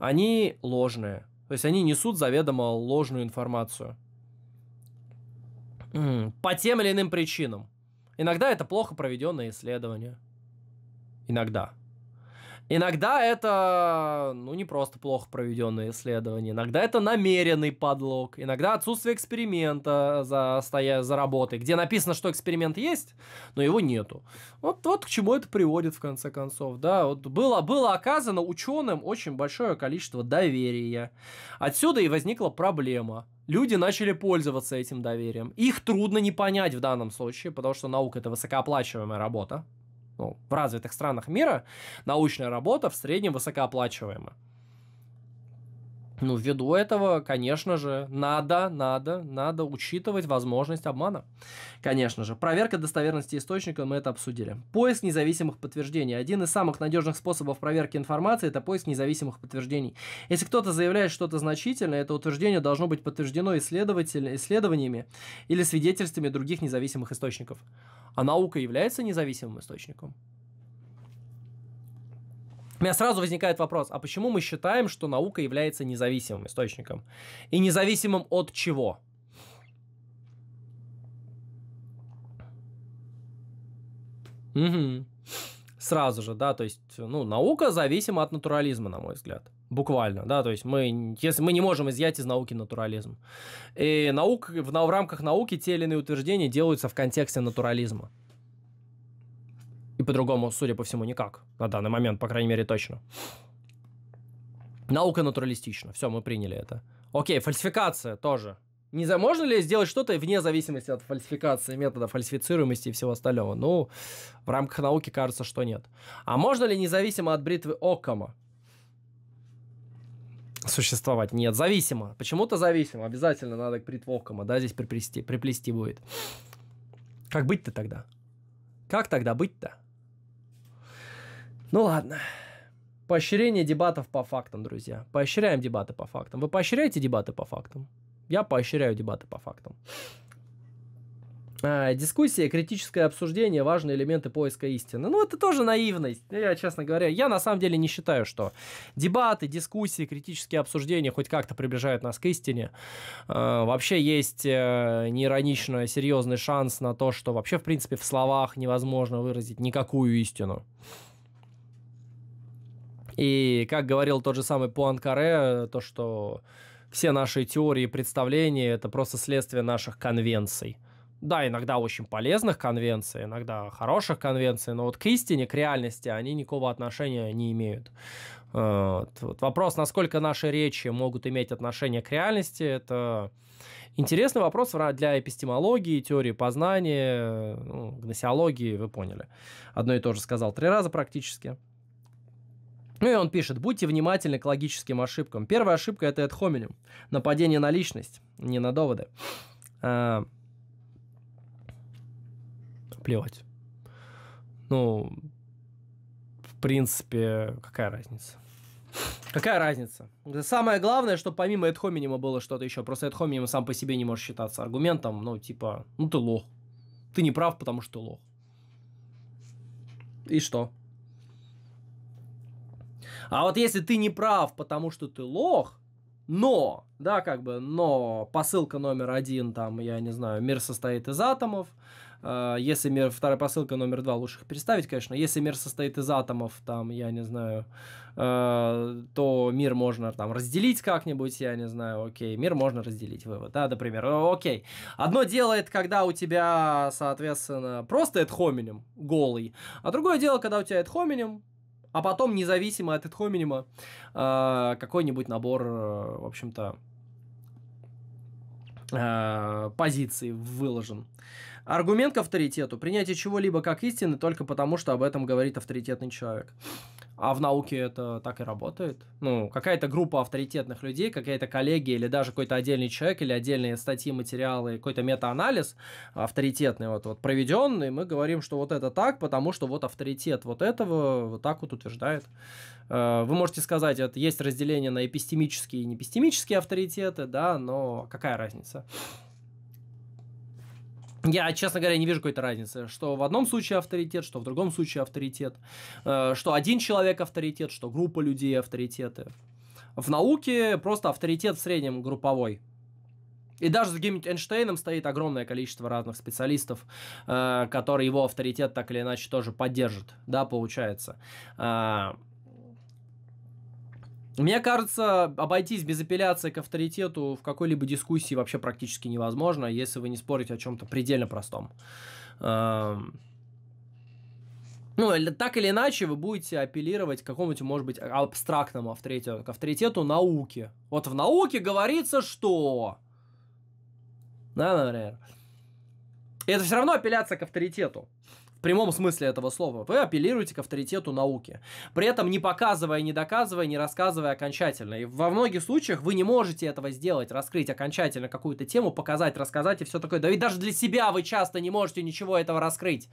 они ложные. То есть они несут заведомо ложную информацию. По тем или иным причинам. Иногда это плохо проведенное исследование. Иногда. Иногда это, ну, не просто плохо проведенное исследование, иногда это намеренный подлог, иногда отсутствие эксперимента за, стоя, за работой, где написано, что эксперимент есть, но его нету. Вот, вот к чему это приводит, в конце концов, да. Вот было, было оказано ученым очень большое количество доверия. Отсюда и возникла проблема. Люди начали пользоваться этим доверием. Их трудно не понять в данном случае, потому что наука – это высокооплачиваемая работа, ну, в развитых странах мира научная работа в среднем высокооплачиваема. Ну, ввиду этого, конечно же, надо, надо, надо учитывать возможность обмана. Конечно же, проверка достоверности источника, мы это обсудили. Поиск независимых подтверждений. Один из самых надежных способов проверки информации – это поиск независимых подтверждений. Если кто-то заявляет что-то значительное, это утверждение должно быть подтверждено исследователь... исследованиями или свидетельствами других независимых источников. А наука является независимым источником? У меня сразу возникает вопрос, а почему мы считаем, что наука является независимым источником? И независимым от чего? Угу. Сразу же, да, то есть, ну, наука зависима от натурализма, на мой взгляд. Буквально, да, то есть мы, если мы не можем изъять из науки натурализм. И наука в, в рамках науки те или иные утверждения делаются в контексте натурализма по-другому, судя по всему, никак. На данный момент, по крайней мере, точно. Наука натуралистична. Все, мы приняли это. Окей, фальсификация тоже. Не за... Можно ли сделать что-то вне зависимости от фальсификации метода, фальсифицируемости и всего остального? Ну, в рамках науки кажется, что нет. А можно ли независимо от бритвы окама существовать? Нет, зависимо. Почему-то зависимо. Обязательно надо к бритве окама да, здесь приплести, приплести будет. Как быть-то тогда? Как тогда быть-то? Ну ладно. Поощрение дебатов по фактам, друзья. Поощряем дебаты по фактам. Вы поощряете дебаты по фактам? Я поощряю дебаты по фактам. А, дискуссия, критическое обсуждение, важные элементы поиска истины. Ну, это тоже наивность. Ну, я, честно говоря, я на самом деле не считаю, что дебаты, дискуссии, критические обсуждения хоть как-то приближают нас к истине. А, вообще есть э, неиронично серьезный шанс на то, что вообще, в принципе, в словах невозможно выразить никакую истину. И как говорил тот же самый Пуанкаре, то, что все наши теории и представления – это просто следствие наших конвенций. Да, иногда очень полезных конвенций, иногда хороших конвенций, но вот к истине, к реальности они никакого отношения не имеют. Э, вот. вот вопрос, насколько наши речи могут иметь отношение к реальности, это интересный вопрос для эпистемологии, теории познания, ну, гносеологии, вы поняли. Одно и то же сказал три раза практически. Ну и он пишет, будьте внимательны к логическим ошибкам. Первая ошибка – это ad hominem, нападение на личность, не на доводы. А... Плевать. Ну, в принципе, какая разница? Какая разница? Самое главное, что помимо ad hominem было что-то еще. Просто ad hominem сам по себе не может считаться аргументом, ну, типа, ну ты лох. Ты не прав, потому что ты лох. И что? А вот если ты не прав, потому что ты лох, но, да, как бы, но посылка номер один, там, я не знаю, мир состоит из атомов. Э, если мир, вторая посылка номер два, лучше их переставить, конечно. Если мир состоит из атомов, там, я не знаю, э, то мир можно там разделить как-нибудь, я не знаю, окей, мир можно разделить, вывод, да, например, э, окей. Одно делает, когда у тебя, соответственно, просто это хоминем голый, а другое дело, когда у тебя это хоминем а потом, независимо от Эдхоминима, а, какой-нибудь набор, э, в общем-то, а, позиций выложен. Аргумент к авторитету – принятие чего-либо как истины только потому, что об этом говорит авторитетный человек. А в науке это так и работает. Ну, какая-то группа авторитетных людей, какая-то коллегия или даже какой-то отдельный человек или отдельные статьи, материалы, какой-то мета-анализ авторитетный вот, вот проведенный, мы говорим, что вот это так, потому что вот авторитет вот этого вот так вот утверждает. Э, вы можете сказать, это есть разделение на эпистемические и непистемические авторитеты, да, но какая разница? Я, честно говоря, не вижу какой-то разницы, что в одном случае авторитет, что в другом случае авторитет, э, что один человек авторитет, что группа людей авторитеты. В науке просто авторитет в среднем групповой. И даже с каким-нибудь Эйнштейном стоит огромное количество разных специалистов, э, которые его авторитет так или иначе тоже поддержат, да, получается. Э, мне кажется, обойтись без апелляции к авторитету в какой-либо дискуссии вообще практически невозможно, если вы не спорите о чем-то предельно простом. Эм, ну, так или иначе, вы будете апеллировать к какому-нибудь, может быть, абстрактному авторитету, к авторитету науки. Вот в науке говорится, что... Да, например. И это все равно апелляция к авторитету прямом смысле этого слова. Вы апеллируете к авторитету науки, при этом не показывая, не доказывая, не рассказывая окончательно. И во многих случаях вы не можете этого сделать, раскрыть окончательно какую-то тему, показать, рассказать и все такое. Да ведь даже для себя вы часто не можете ничего этого раскрыть.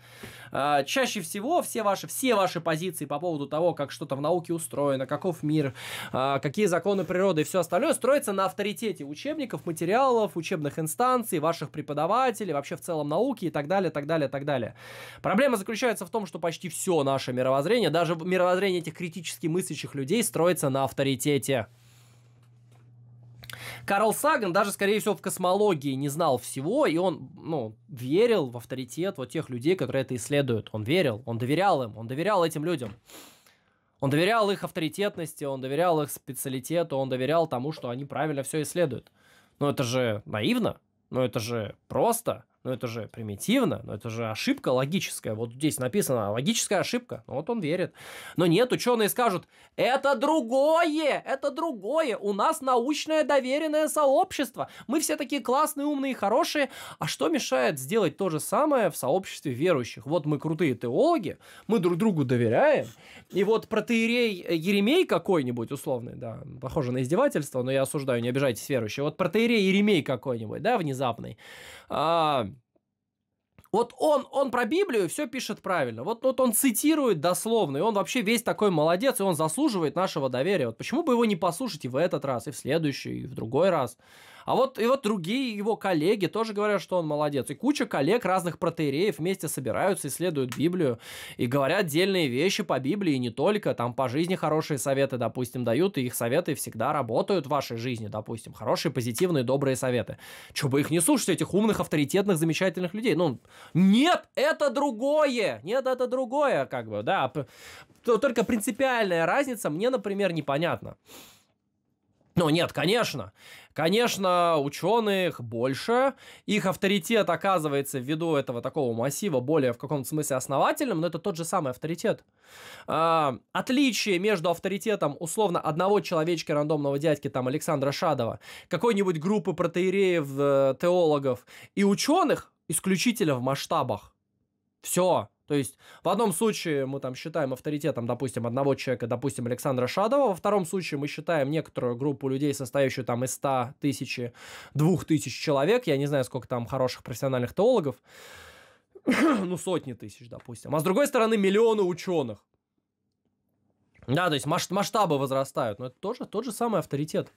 А, чаще всего все ваши, все ваши позиции по поводу того, как что-то в науке устроено, каков мир, а, какие законы природы и все остальное, строится на авторитете учебников, материалов, учебных инстанций, ваших преподавателей, вообще в целом науки и так далее, так далее, так далее. Проблема Проблема заключается в том, что почти все наше мировоззрение, даже мировоззрение этих критически мыслящих людей, строится на авторитете. Карл Саган даже, скорее всего, в космологии не знал всего, и он, ну, верил в авторитет вот тех людей, которые это исследуют. Он верил, он доверял им, он доверял этим людям. Он доверял их авторитетности, он доверял их специалитету, он доверял тому, что они правильно все исследуют. Но это же наивно, но это же просто. Но это же примитивно, но это же ошибка логическая. Вот здесь написано логическая ошибка. Ну, вот он верит. Но нет, ученые скажут, это другое, это другое. У нас научное доверенное сообщество. Мы все такие классные, умные, и хорошие. А что мешает сделать то же самое в сообществе верующих? Вот мы крутые теологи, мы друг другу доверяем. И вот протеерей э, Еремей какой-нибудь условный, да, похоже на издевательство, но я осуждаю, не обижайтесь верующие. Вот протеерей Еремей какой-нибудь, да, внезапный. А, вот он, он про Библию все пишет правильно. Вот, вот он цитирует дословно, и он вообще весь такой молодец, и он заслуживает нашего доверия. Вот почему бы его не послушать и в этот раз, и в следующий, и в другой раз? А вот и вот другие его коллеги тоже говорят, что он молодец. И куча коллег разных протеереев вместе собираются, исследуют Библию и говорят дельные вещи по Библии, и не только. Там по жизни хорошие советы, допустим, дают, и их советы всегда работают в вашей жизни, допустим. Хорошие, позитивные, добрые советы. Чего бы их не слушать, этих умных, авторитетных, замечательных людей? Ну, нет, это другое! Нет, это другое, как бы, да. Только принципиальная разница мне, например, непонятна. Но ну, нет, конечно. Конечно, ученых больше, их авторитет оказывается ввиду этого такого массива более в каком-то смысле основательным, но это тот же самый авторитет. А, отличие между авторитетом условно одного человечка рандомного дядьки, там Александра Шадова, какой-нибудь группы протеереев, э, теологов и ученых исключительно в масштабах. Все. То есть в одном случае мы там считаем авторитетом, допустим, одного человека, допустим, Александра Шадова, во втором случае мы считаем некоторую группу людей, состоящую там из 100 тысяч, 2 тысяч человек, я не знаю, сколько там хороших профессиональных теологов, ну, сотни тысяч, допустим. А с другой стороны, миллионы ученых. Да, то есть масштабы возрастают, но это тоже тот же самый авторитет.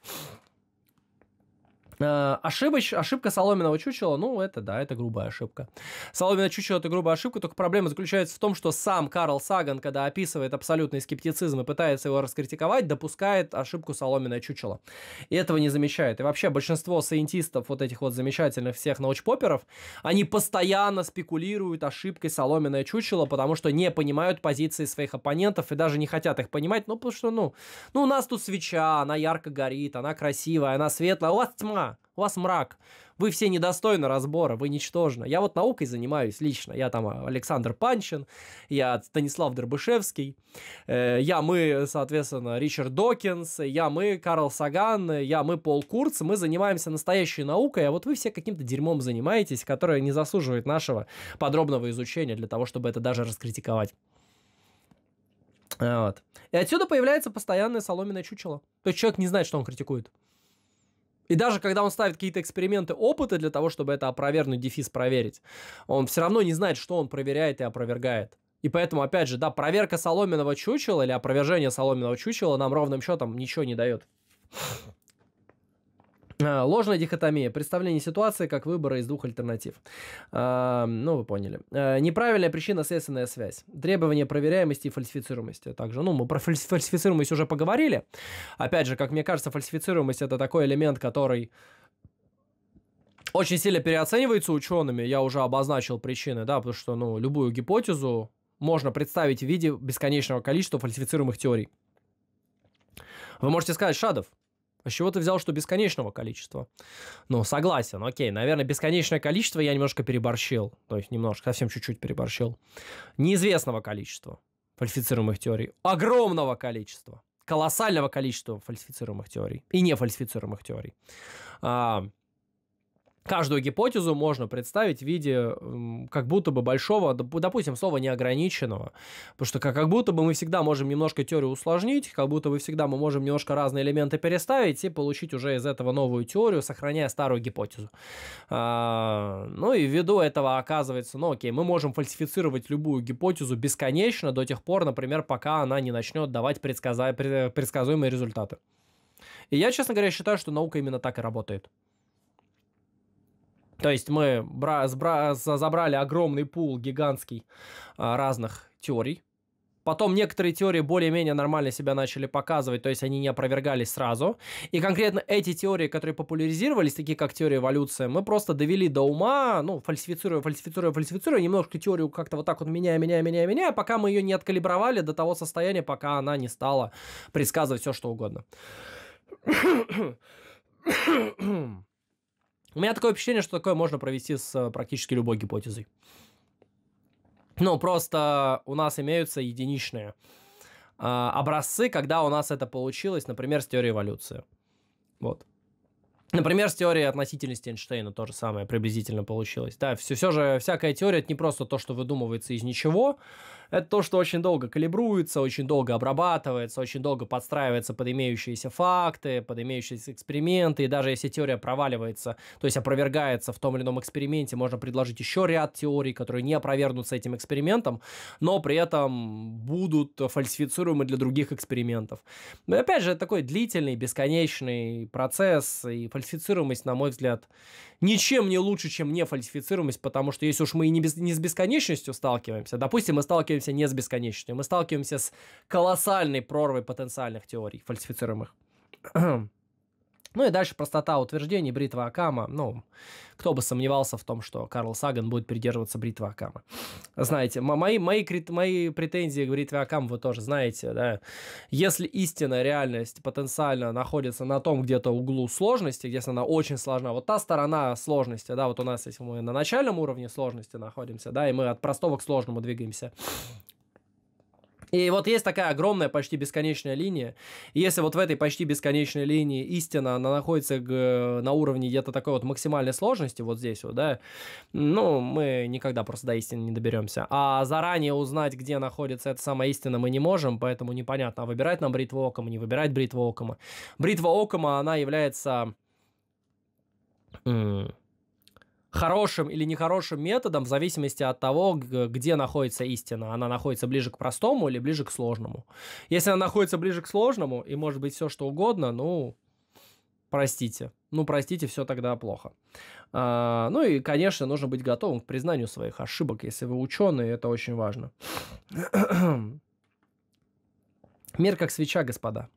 Э, ошибоч, ошибка соломенного чучела, ну это да, это грубая ошибка. Соломенное чучело это грубая ошибка, только проблема заключается в том, что сам Карл Саган, когда описывает абсолютный скептицизм и пытается его раскритиковать, допускает ошибку соломенное чучело. И этого не замечает. И вообще большинство саентистов, вот этих вот замечательных всех научпоперов, они постоянно спекулируют ошибкой соломенное чучело, потому что не понимают позиции своих оппонентов и даже не хотят их понимать, ну потому что, ну, ну у нас тут свеча, она ярко горит, она красивая, она светлая, у вас тьма, у вас мрак. Вы все недостойны разбора, вы ничтожны. Я вот наукой занимаюсь лично. Я там а, Александр Панчин, я Станислав Дробышевский, э, я мы, соответственно, Ричард Докинс, я мы, Карл Саган, я мы, Пол Курц. Мы занимаемся настоящей наукой, а вот вы все каким-то дерьмом занимаетесь, которое не заслуживает нашего подробного изучения для того, чтобы это даже раскритиковать. Вот. И отсюда появляется постоянное соломенное чучело. То есть человек не знает, что он критикует. И даже когда он ставит какие-то эксперименты, опыты для того, чтобы это опровергнуть, дефис проверить, он все равно не знает, что он проверяет и опровергает. И поэтому, опять же, да, проверка соломенного чучела или опровержение соломенного чучела нам ровным счетом ничего не дает. Э, ложная дихотомия. Представление ситуации как выбора из двух альтернатив. А, ну, вы поняли. А, неправильная причина следственная связь. Требования проверяемости и фальсифицируемости. Также, ну, мы про фальсифицируемость уже поговорили. Опять же, как мне кажется, фальсифицируемость это такой элемент, который очень сильно переоценивается учеными. Я уже обозначил причины, да, потому что, ну, любую гипотезу можно представить в виде бесконечного количества фальсифицируемых теорий. Вы можете сказать, Шадов, а с чего ты взял, что бесконечного количества? Ну, согласен, окей. Наверное, бесконечное количество я немножко переборщил. То есть немножко, совсем чуть-чуть переборщил. Неизвестного количества фальсифицируемых теорий. Огромного количества. Колоссального количества фальсифицируемых теорий. И нефальсифицируемых теорий. А, каждую гипотезу можно представить в виде как будто бы большого, допустим, слова неограниченного. Потому что как, как будто бы мы всегда можем немножко теорию усложнить, как будто бы всегда мы можем немножко разные элементы переставить и получить уже из этого новую теорию, сохраняя старую гипотезу. А, ну и ввиду этого оказывается, ну окей, мы можем фальсифицировать любую гипотезу бесконечно до тех пор, например, пока она не начнет давать предсказа... предсказуемые результаты. И я, честно говоря, считаю, что наука именно так и работает. То есть мы забрали огромный пул гигантский а, разных теорий. Потом некоторые теории более-менее нормально себя начали показывать, то есть они не опровергались сразу. И конкретно эти теории, которые популяризировались, такие как теория эволюции, мы просто довели до ума, ну, фальсифицируя, фальсифицируя, фальсифицируя, немножко теорию как-то вот так вот меняя, меняя, меняя, меняя, пока мы ее не откалибровали до того состояния, пока она не стала предсказывать все, что угодно. У меня такое впечатление, что такое можно провести с э, практически любой гипотезой. Ну, просто у нас имеются единичные э, образцы, когда у нас это получилось, например, с теорией эволюции. Вот. Например, с теорией относительности Эйнштейна то же самое приблизительно получилось. Да, все, все же всякая теория это не просто то, что выдумывается из ничего это то, что очень долго калибруется, очень долго обрабатывается, очень долго подстраивается под имеющиеся факты, под имеющиеся эксперименты, и даже если теория проваливается, то есть опровергается в том или ином эксперименте, можно предложить еще ряд теорий, которые не опровергнутся этим экспериментом, но при этом будут фальсифицируемы для других экспериментов. Но опять же, это такой длительный, бесконечный процесс, и фальсифицируемость, на мой взгляд, ничем не лучше, чем нефальсифицируемость, потому что если уж мы и не, без, не с бесконечностью сталкиваемся, допустим, мы сталкиваемся не с бесконечностью, мы сталкиваемся с колоссальной прорвой потенциальных теорий фальсифицируемых. Ну и дальше простота утверждений бритва Акама. Ну, кто бы сомневался в том, что Карл Саган будет придерживаться бритвы Акама. Знаете, мои, мои, мои претензии к бритве Акама вы тоже знаете, да. Если истина, реальность потенциально находится на том где-то углу сложности, где она очень сложна, вот та сторона сложности, да, вот у нас, если мы на начальном уровне сложности находимся, да, и мы от простого к сложному двигаемся, и вот есть такая огромная, почти бесконечная линия. И если вот в этой почти бесконечной линии истина, она находится на уровне где-то такой вот максимальной сложности, вот здесь вот, да, ну, мы никогда просто до истины не доберемся. А заранее узнать, где находится эта самая истина, мы не можем, поэтому непонятно, а выбирать нам бритву Окома, не выбирать бритву Окома. Бритва Окома, она является хорошим или нехорошим методом в зависимости от того, где находится истина. Она находится ближе к простому или ближе к сложному. Если она находится ближе к сложному, и может быть все что угодно, ну, простите. Ну, простите, все тогда плохо. А, ну и, конечно, нужно быть готовым к признанию своих ошибок. Если вы ученые, это очень важно. Мир как свеча, господа.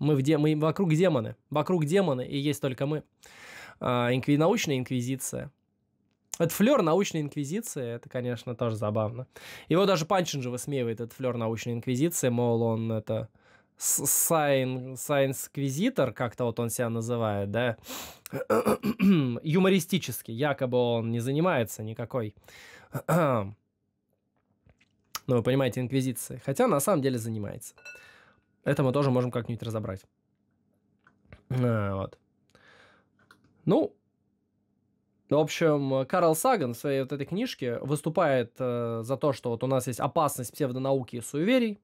Мы, в де... мы вокруг демоны. Вокруг демоны, и есть только мы. А, инкви... Научная инквизиция. Этот флер научной инквизиции, это, конечно, тоже забавно. Его даже Панчин же высмеивает, этот флер научной инквизиции, мол, он это сайн, сайенс-квизитор, как-то вот он себя называет, да, юмористически, якобы он не занимается никакой, ну, вы понимаете, инквизиции, хотя на самом деле занимается. Это мы тоже можем как-нибудь разобрать. А, вот. Ну, в общем, э, Карл Саган в своей вот этой книжке выступает э, за то, что вот у нас есть опасность псевдонауки и суеверий.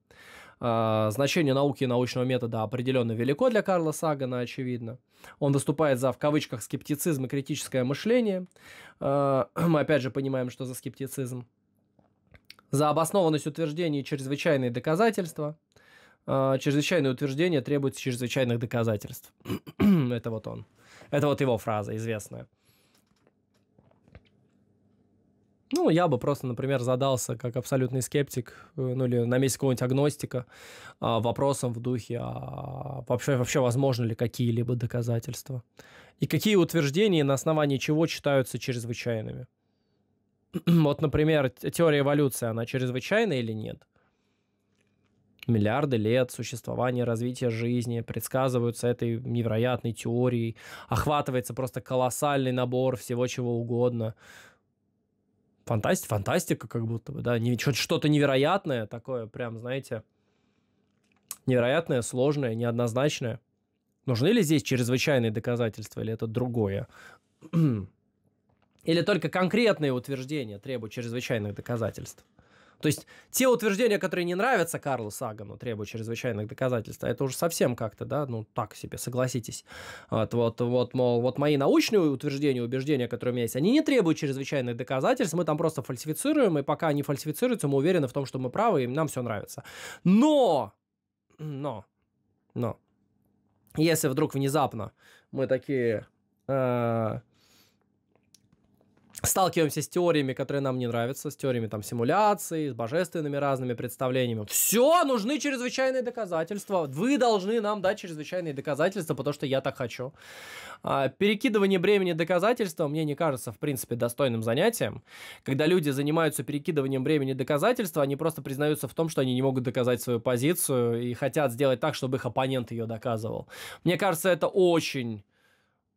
Э, значение науки и научного метода определенно велико для Карла Сагана, очевидно. Он выступает за, в кавычках, скептицизм и критическое мышление. Э, мы опять же понимаем, что за скептицизм. За обоснованность утверждений и чрезвычайные доказательства. Э, чрезвычайные утверждения требуют чрезвычайных доказательств. Это вот он. Это вот его фраза известная. Ну, я бы просто, например, задался как абсолютный скептик, э, ну или на месте какого-нибудь агностика, а, вопросом в духе, а вообще, вообще возможно ли какие-либо доказательства? И какие утверждения на основании чего считаются чрезвычайными? вот, например, теория эволюции, она чрезвычайна или нет? Миллиарды лет существования, развития жизни предсказываются этой невероятной теорией. Охватывается просто колоссальный набор всего чего угодно – фантастика, фантастика как будто бы, да, не, что-то невероятное такое, прям, знаете, невероятное, сложное, неоднозначное. Нужны ли здесь чрезвычайные доказательства или это другое? Или только конкретные утверждения требуют чрезвычайных доказательств? То есть те утверждения, которые не нравятся Карлу Сагану, требуют чрезвычайных доказательств, а это уже совсем как-то, да, ну так себе, согласитесь. Вот, вот, вот, мол, вот мои научные утверждения, убеждения, которые у меня есть, они не требуют чрезвычайных доказательств, мы там просто фальсифицируем, и пока они фальсифицируются, мы уверены в том, что мы правы, и нам все нравится. Но! Но! Но! Если вдруг внезапно мы такие... Э, сталкиваемся с теориями, которые нам не нравятся, с теориями там симуляции, с божественными разными представлениями. Все, нужны чрезвычайные доказательства. Вы должны нам дать чрезвычайные доказательства, потому что я так хочу. А, перекидывание бремени доказательства мне не кажется, в принципе, достойным занятием. Когда люди занимаются перекидыванием бремени доказательства, они просто признаются в том, что они не могут доказать свою позицию и хотят сделать так, чтобы их оппонент ее доказывал. Мне кажется, это очень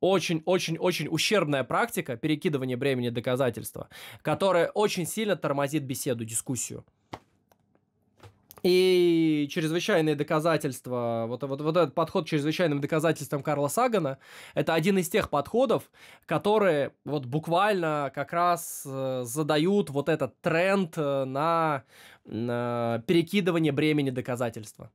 очень-очень-очень ущербная практика перекидывания бремени доказательства, которая очень сильно тормозит беседу, дискуссию. И чрезвычайные доказательства, вот, вот, вот этот подход к чрезвычайным доказательствам Карла Сагана, это один из тех подходов, которые вот буквально как раз э, задают вот этот тренд э, на, на перекидывание бремени доказательства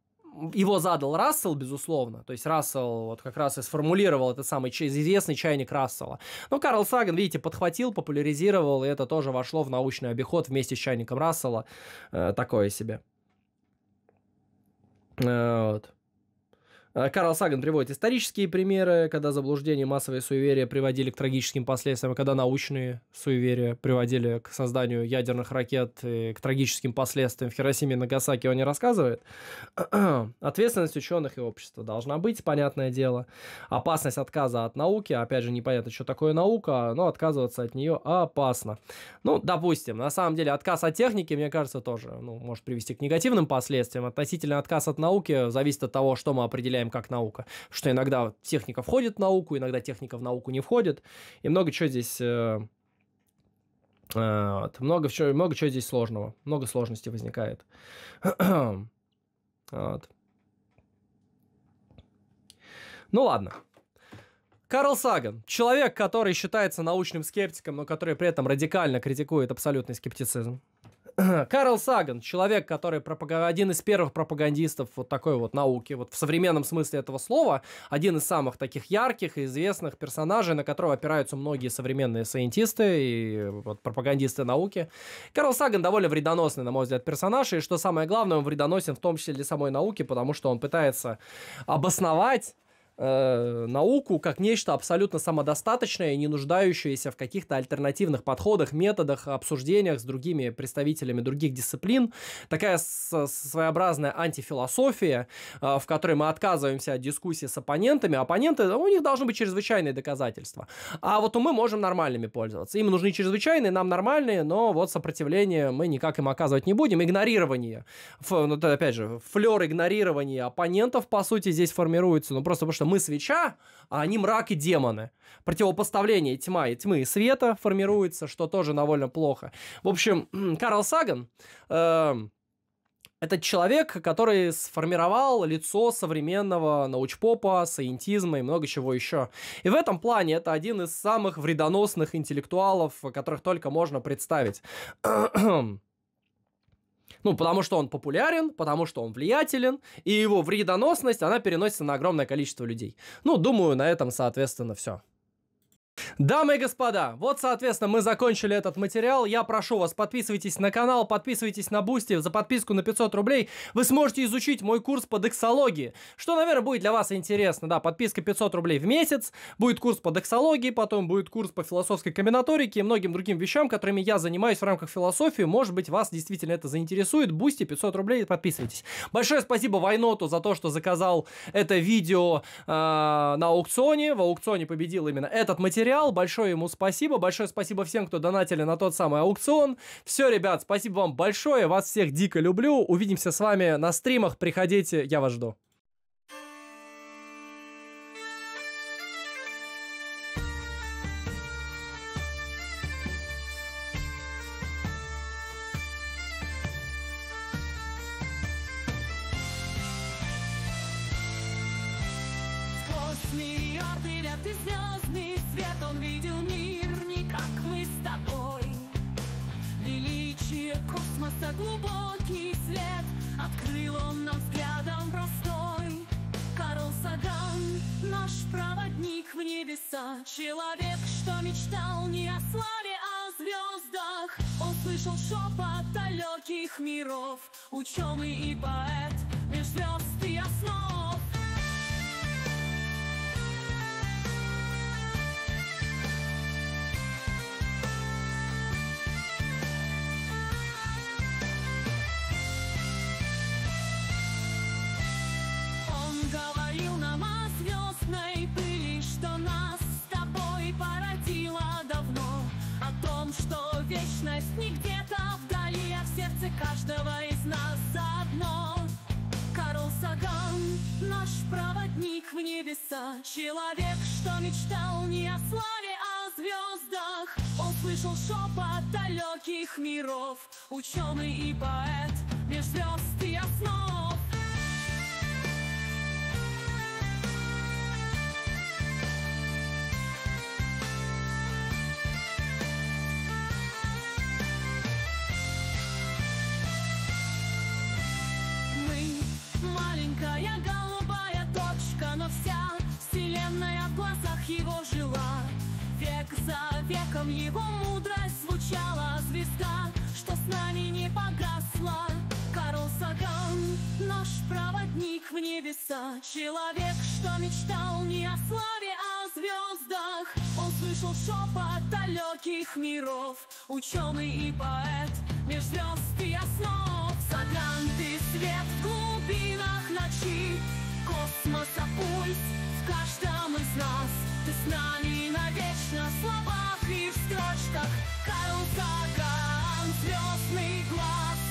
его задал Рассел, безусловно. То есть Рассел вот как раз и сформулировал этот самый известный чайник Рассела. Но Карл Саган, видите, подхватил, популяризировал, и это тоже вошло в научный обиход вместе с чайником Рассела. Э, такое себе. Э, вот. Э, Карл Саган приводит исторические примеры, когда заблуждение массовые суеверия приводили к трагическим последствиям, а когда научные суеверия приводили к созданию ядерных ракет и к трагическим последствиям. В Хиросиме и Нагасаки он не рассказывает. Ответственность ученых и общества должна быть, понятное дело. Опасность отказа от науки. Опять же, непонятно, что такое наука, но отказываться от нее опасно. Ну, допустим, на самом деле отказ от техники, мне кажется, тоже ну, может привести к негативным последствиям. Относительно отказ от науки зависит от того, что мы определяем определяем как наука. Что иногда техника входит в науку, иногда техника в науку не входит. И много чего здесь... Э, э вот, много, чего, много чего здесь сложного. Много сложностей возникает. вот. Ну ладно. Карл Саган. Человек, который считается научным скептиком, но который при этом радикально критикует абсолютный скептицизм. Карл Саган, человек, который пропаган... один из первых пропагандистов вот такой вот науки, вот в современном смысле этого слова, один из самых таких ярких и известных персонажей, на которого опираются многие современные сайентисты и вот, пропагандисты науки. Карл Саган довольно вредоносный, на мой взгляд, персонаж, и что самое главное, он вредоносен в том числе для самой науки, потому что он пытается обосновать Э, науку как нечто абсолютно самодостаточное не нуждающееся в каких-то альтернативных подходах, методах, обсуждениях с другими представителями других дисциплин. Такая своеобразная антифилософия, э, в которой мы отказываемся от дискуссии с оппонентами. Оппоненты, у них должны быть чрезвычайные доказательства. А вот мы можем нормальными пользоваться. Им нужны чрезвычайные, нам нормальные, но вот сопротивление мы никак им оказывать не будем. Игнорирование. Ф, ну, опять же, флер игнорирования оппонентов, по сути, здесь формируется. Ну, просто потому что мы свеча, а они мрак и демоны. Противопоставление тьма и тьмы и света формируется, что тоже довольно плохо. В общем, Карл Саган... Э, эм, это человек, который сформировал лицо современного научпопа, саентизма и много чего еще. И в этом плане это один из самых вредоносных интеллектуалов, которых только можно представить. Ну, потому что он популярен, потому что он влиятелен, и его вредоносность, она переносится на огромное количество людей. Ну, думаю, на этом, соответственно, все. Дамы и господа, вот, соответственно, мы закончили этот материал. Я прошу вас, подписывайтесь на канал, подписывайтесь на Бусти. За подписку на 500 рублей вы сможете изучить мой курс по дексологии, что, наверное, будет для вас интересно. Да, подписка 500 рублей в месяц, будет курс по дексологии, потом будет курс по философской комбинаторике и многим другим вещам, которыми я занимаюсь в рамках философии. Может быть, вас действительно это заинтересует. Бусти 500 рублей, подписывайтесь. Большое спасибо Вайноту за то, что заказал это видео э, на аукционе. В аукционе победил именно этот материал материал. Большое ему спасибо. Большое спасибо всем, кто донатили на тот самый аукцион. Все, ребят, спасибо вам большое. Вас всех дико люблю. Увидимся с вами на стримах. Приходите, я вас жду. сердца Человек, что мечтал не о славе, а о звездах Он слышал шепот далеких миров Ученый и поэт, межзвезд и основ песни где-то вдали, а в сердце каждого из нас заодно. Карл Саган, наш проводник в небеса, человек, что мечтал не о славе, а о звездах. Он слышал шепот далеких миров, ученый и поэт, меж звезд и основ. его жила Век за веком его мудрость звучала Звезда, что с нами не погасла Карл Саган, наш проводник в небеса Человек, что мечтал не о славе, а о звездах Он слышал шепот далеких миров Ученый и поэт, меж звезд и основ Саган, ты свет в глубинах ночи Космоса пульс в каждом из нас ты с нами навечно в и в строчках Карл Саган, звездный глаз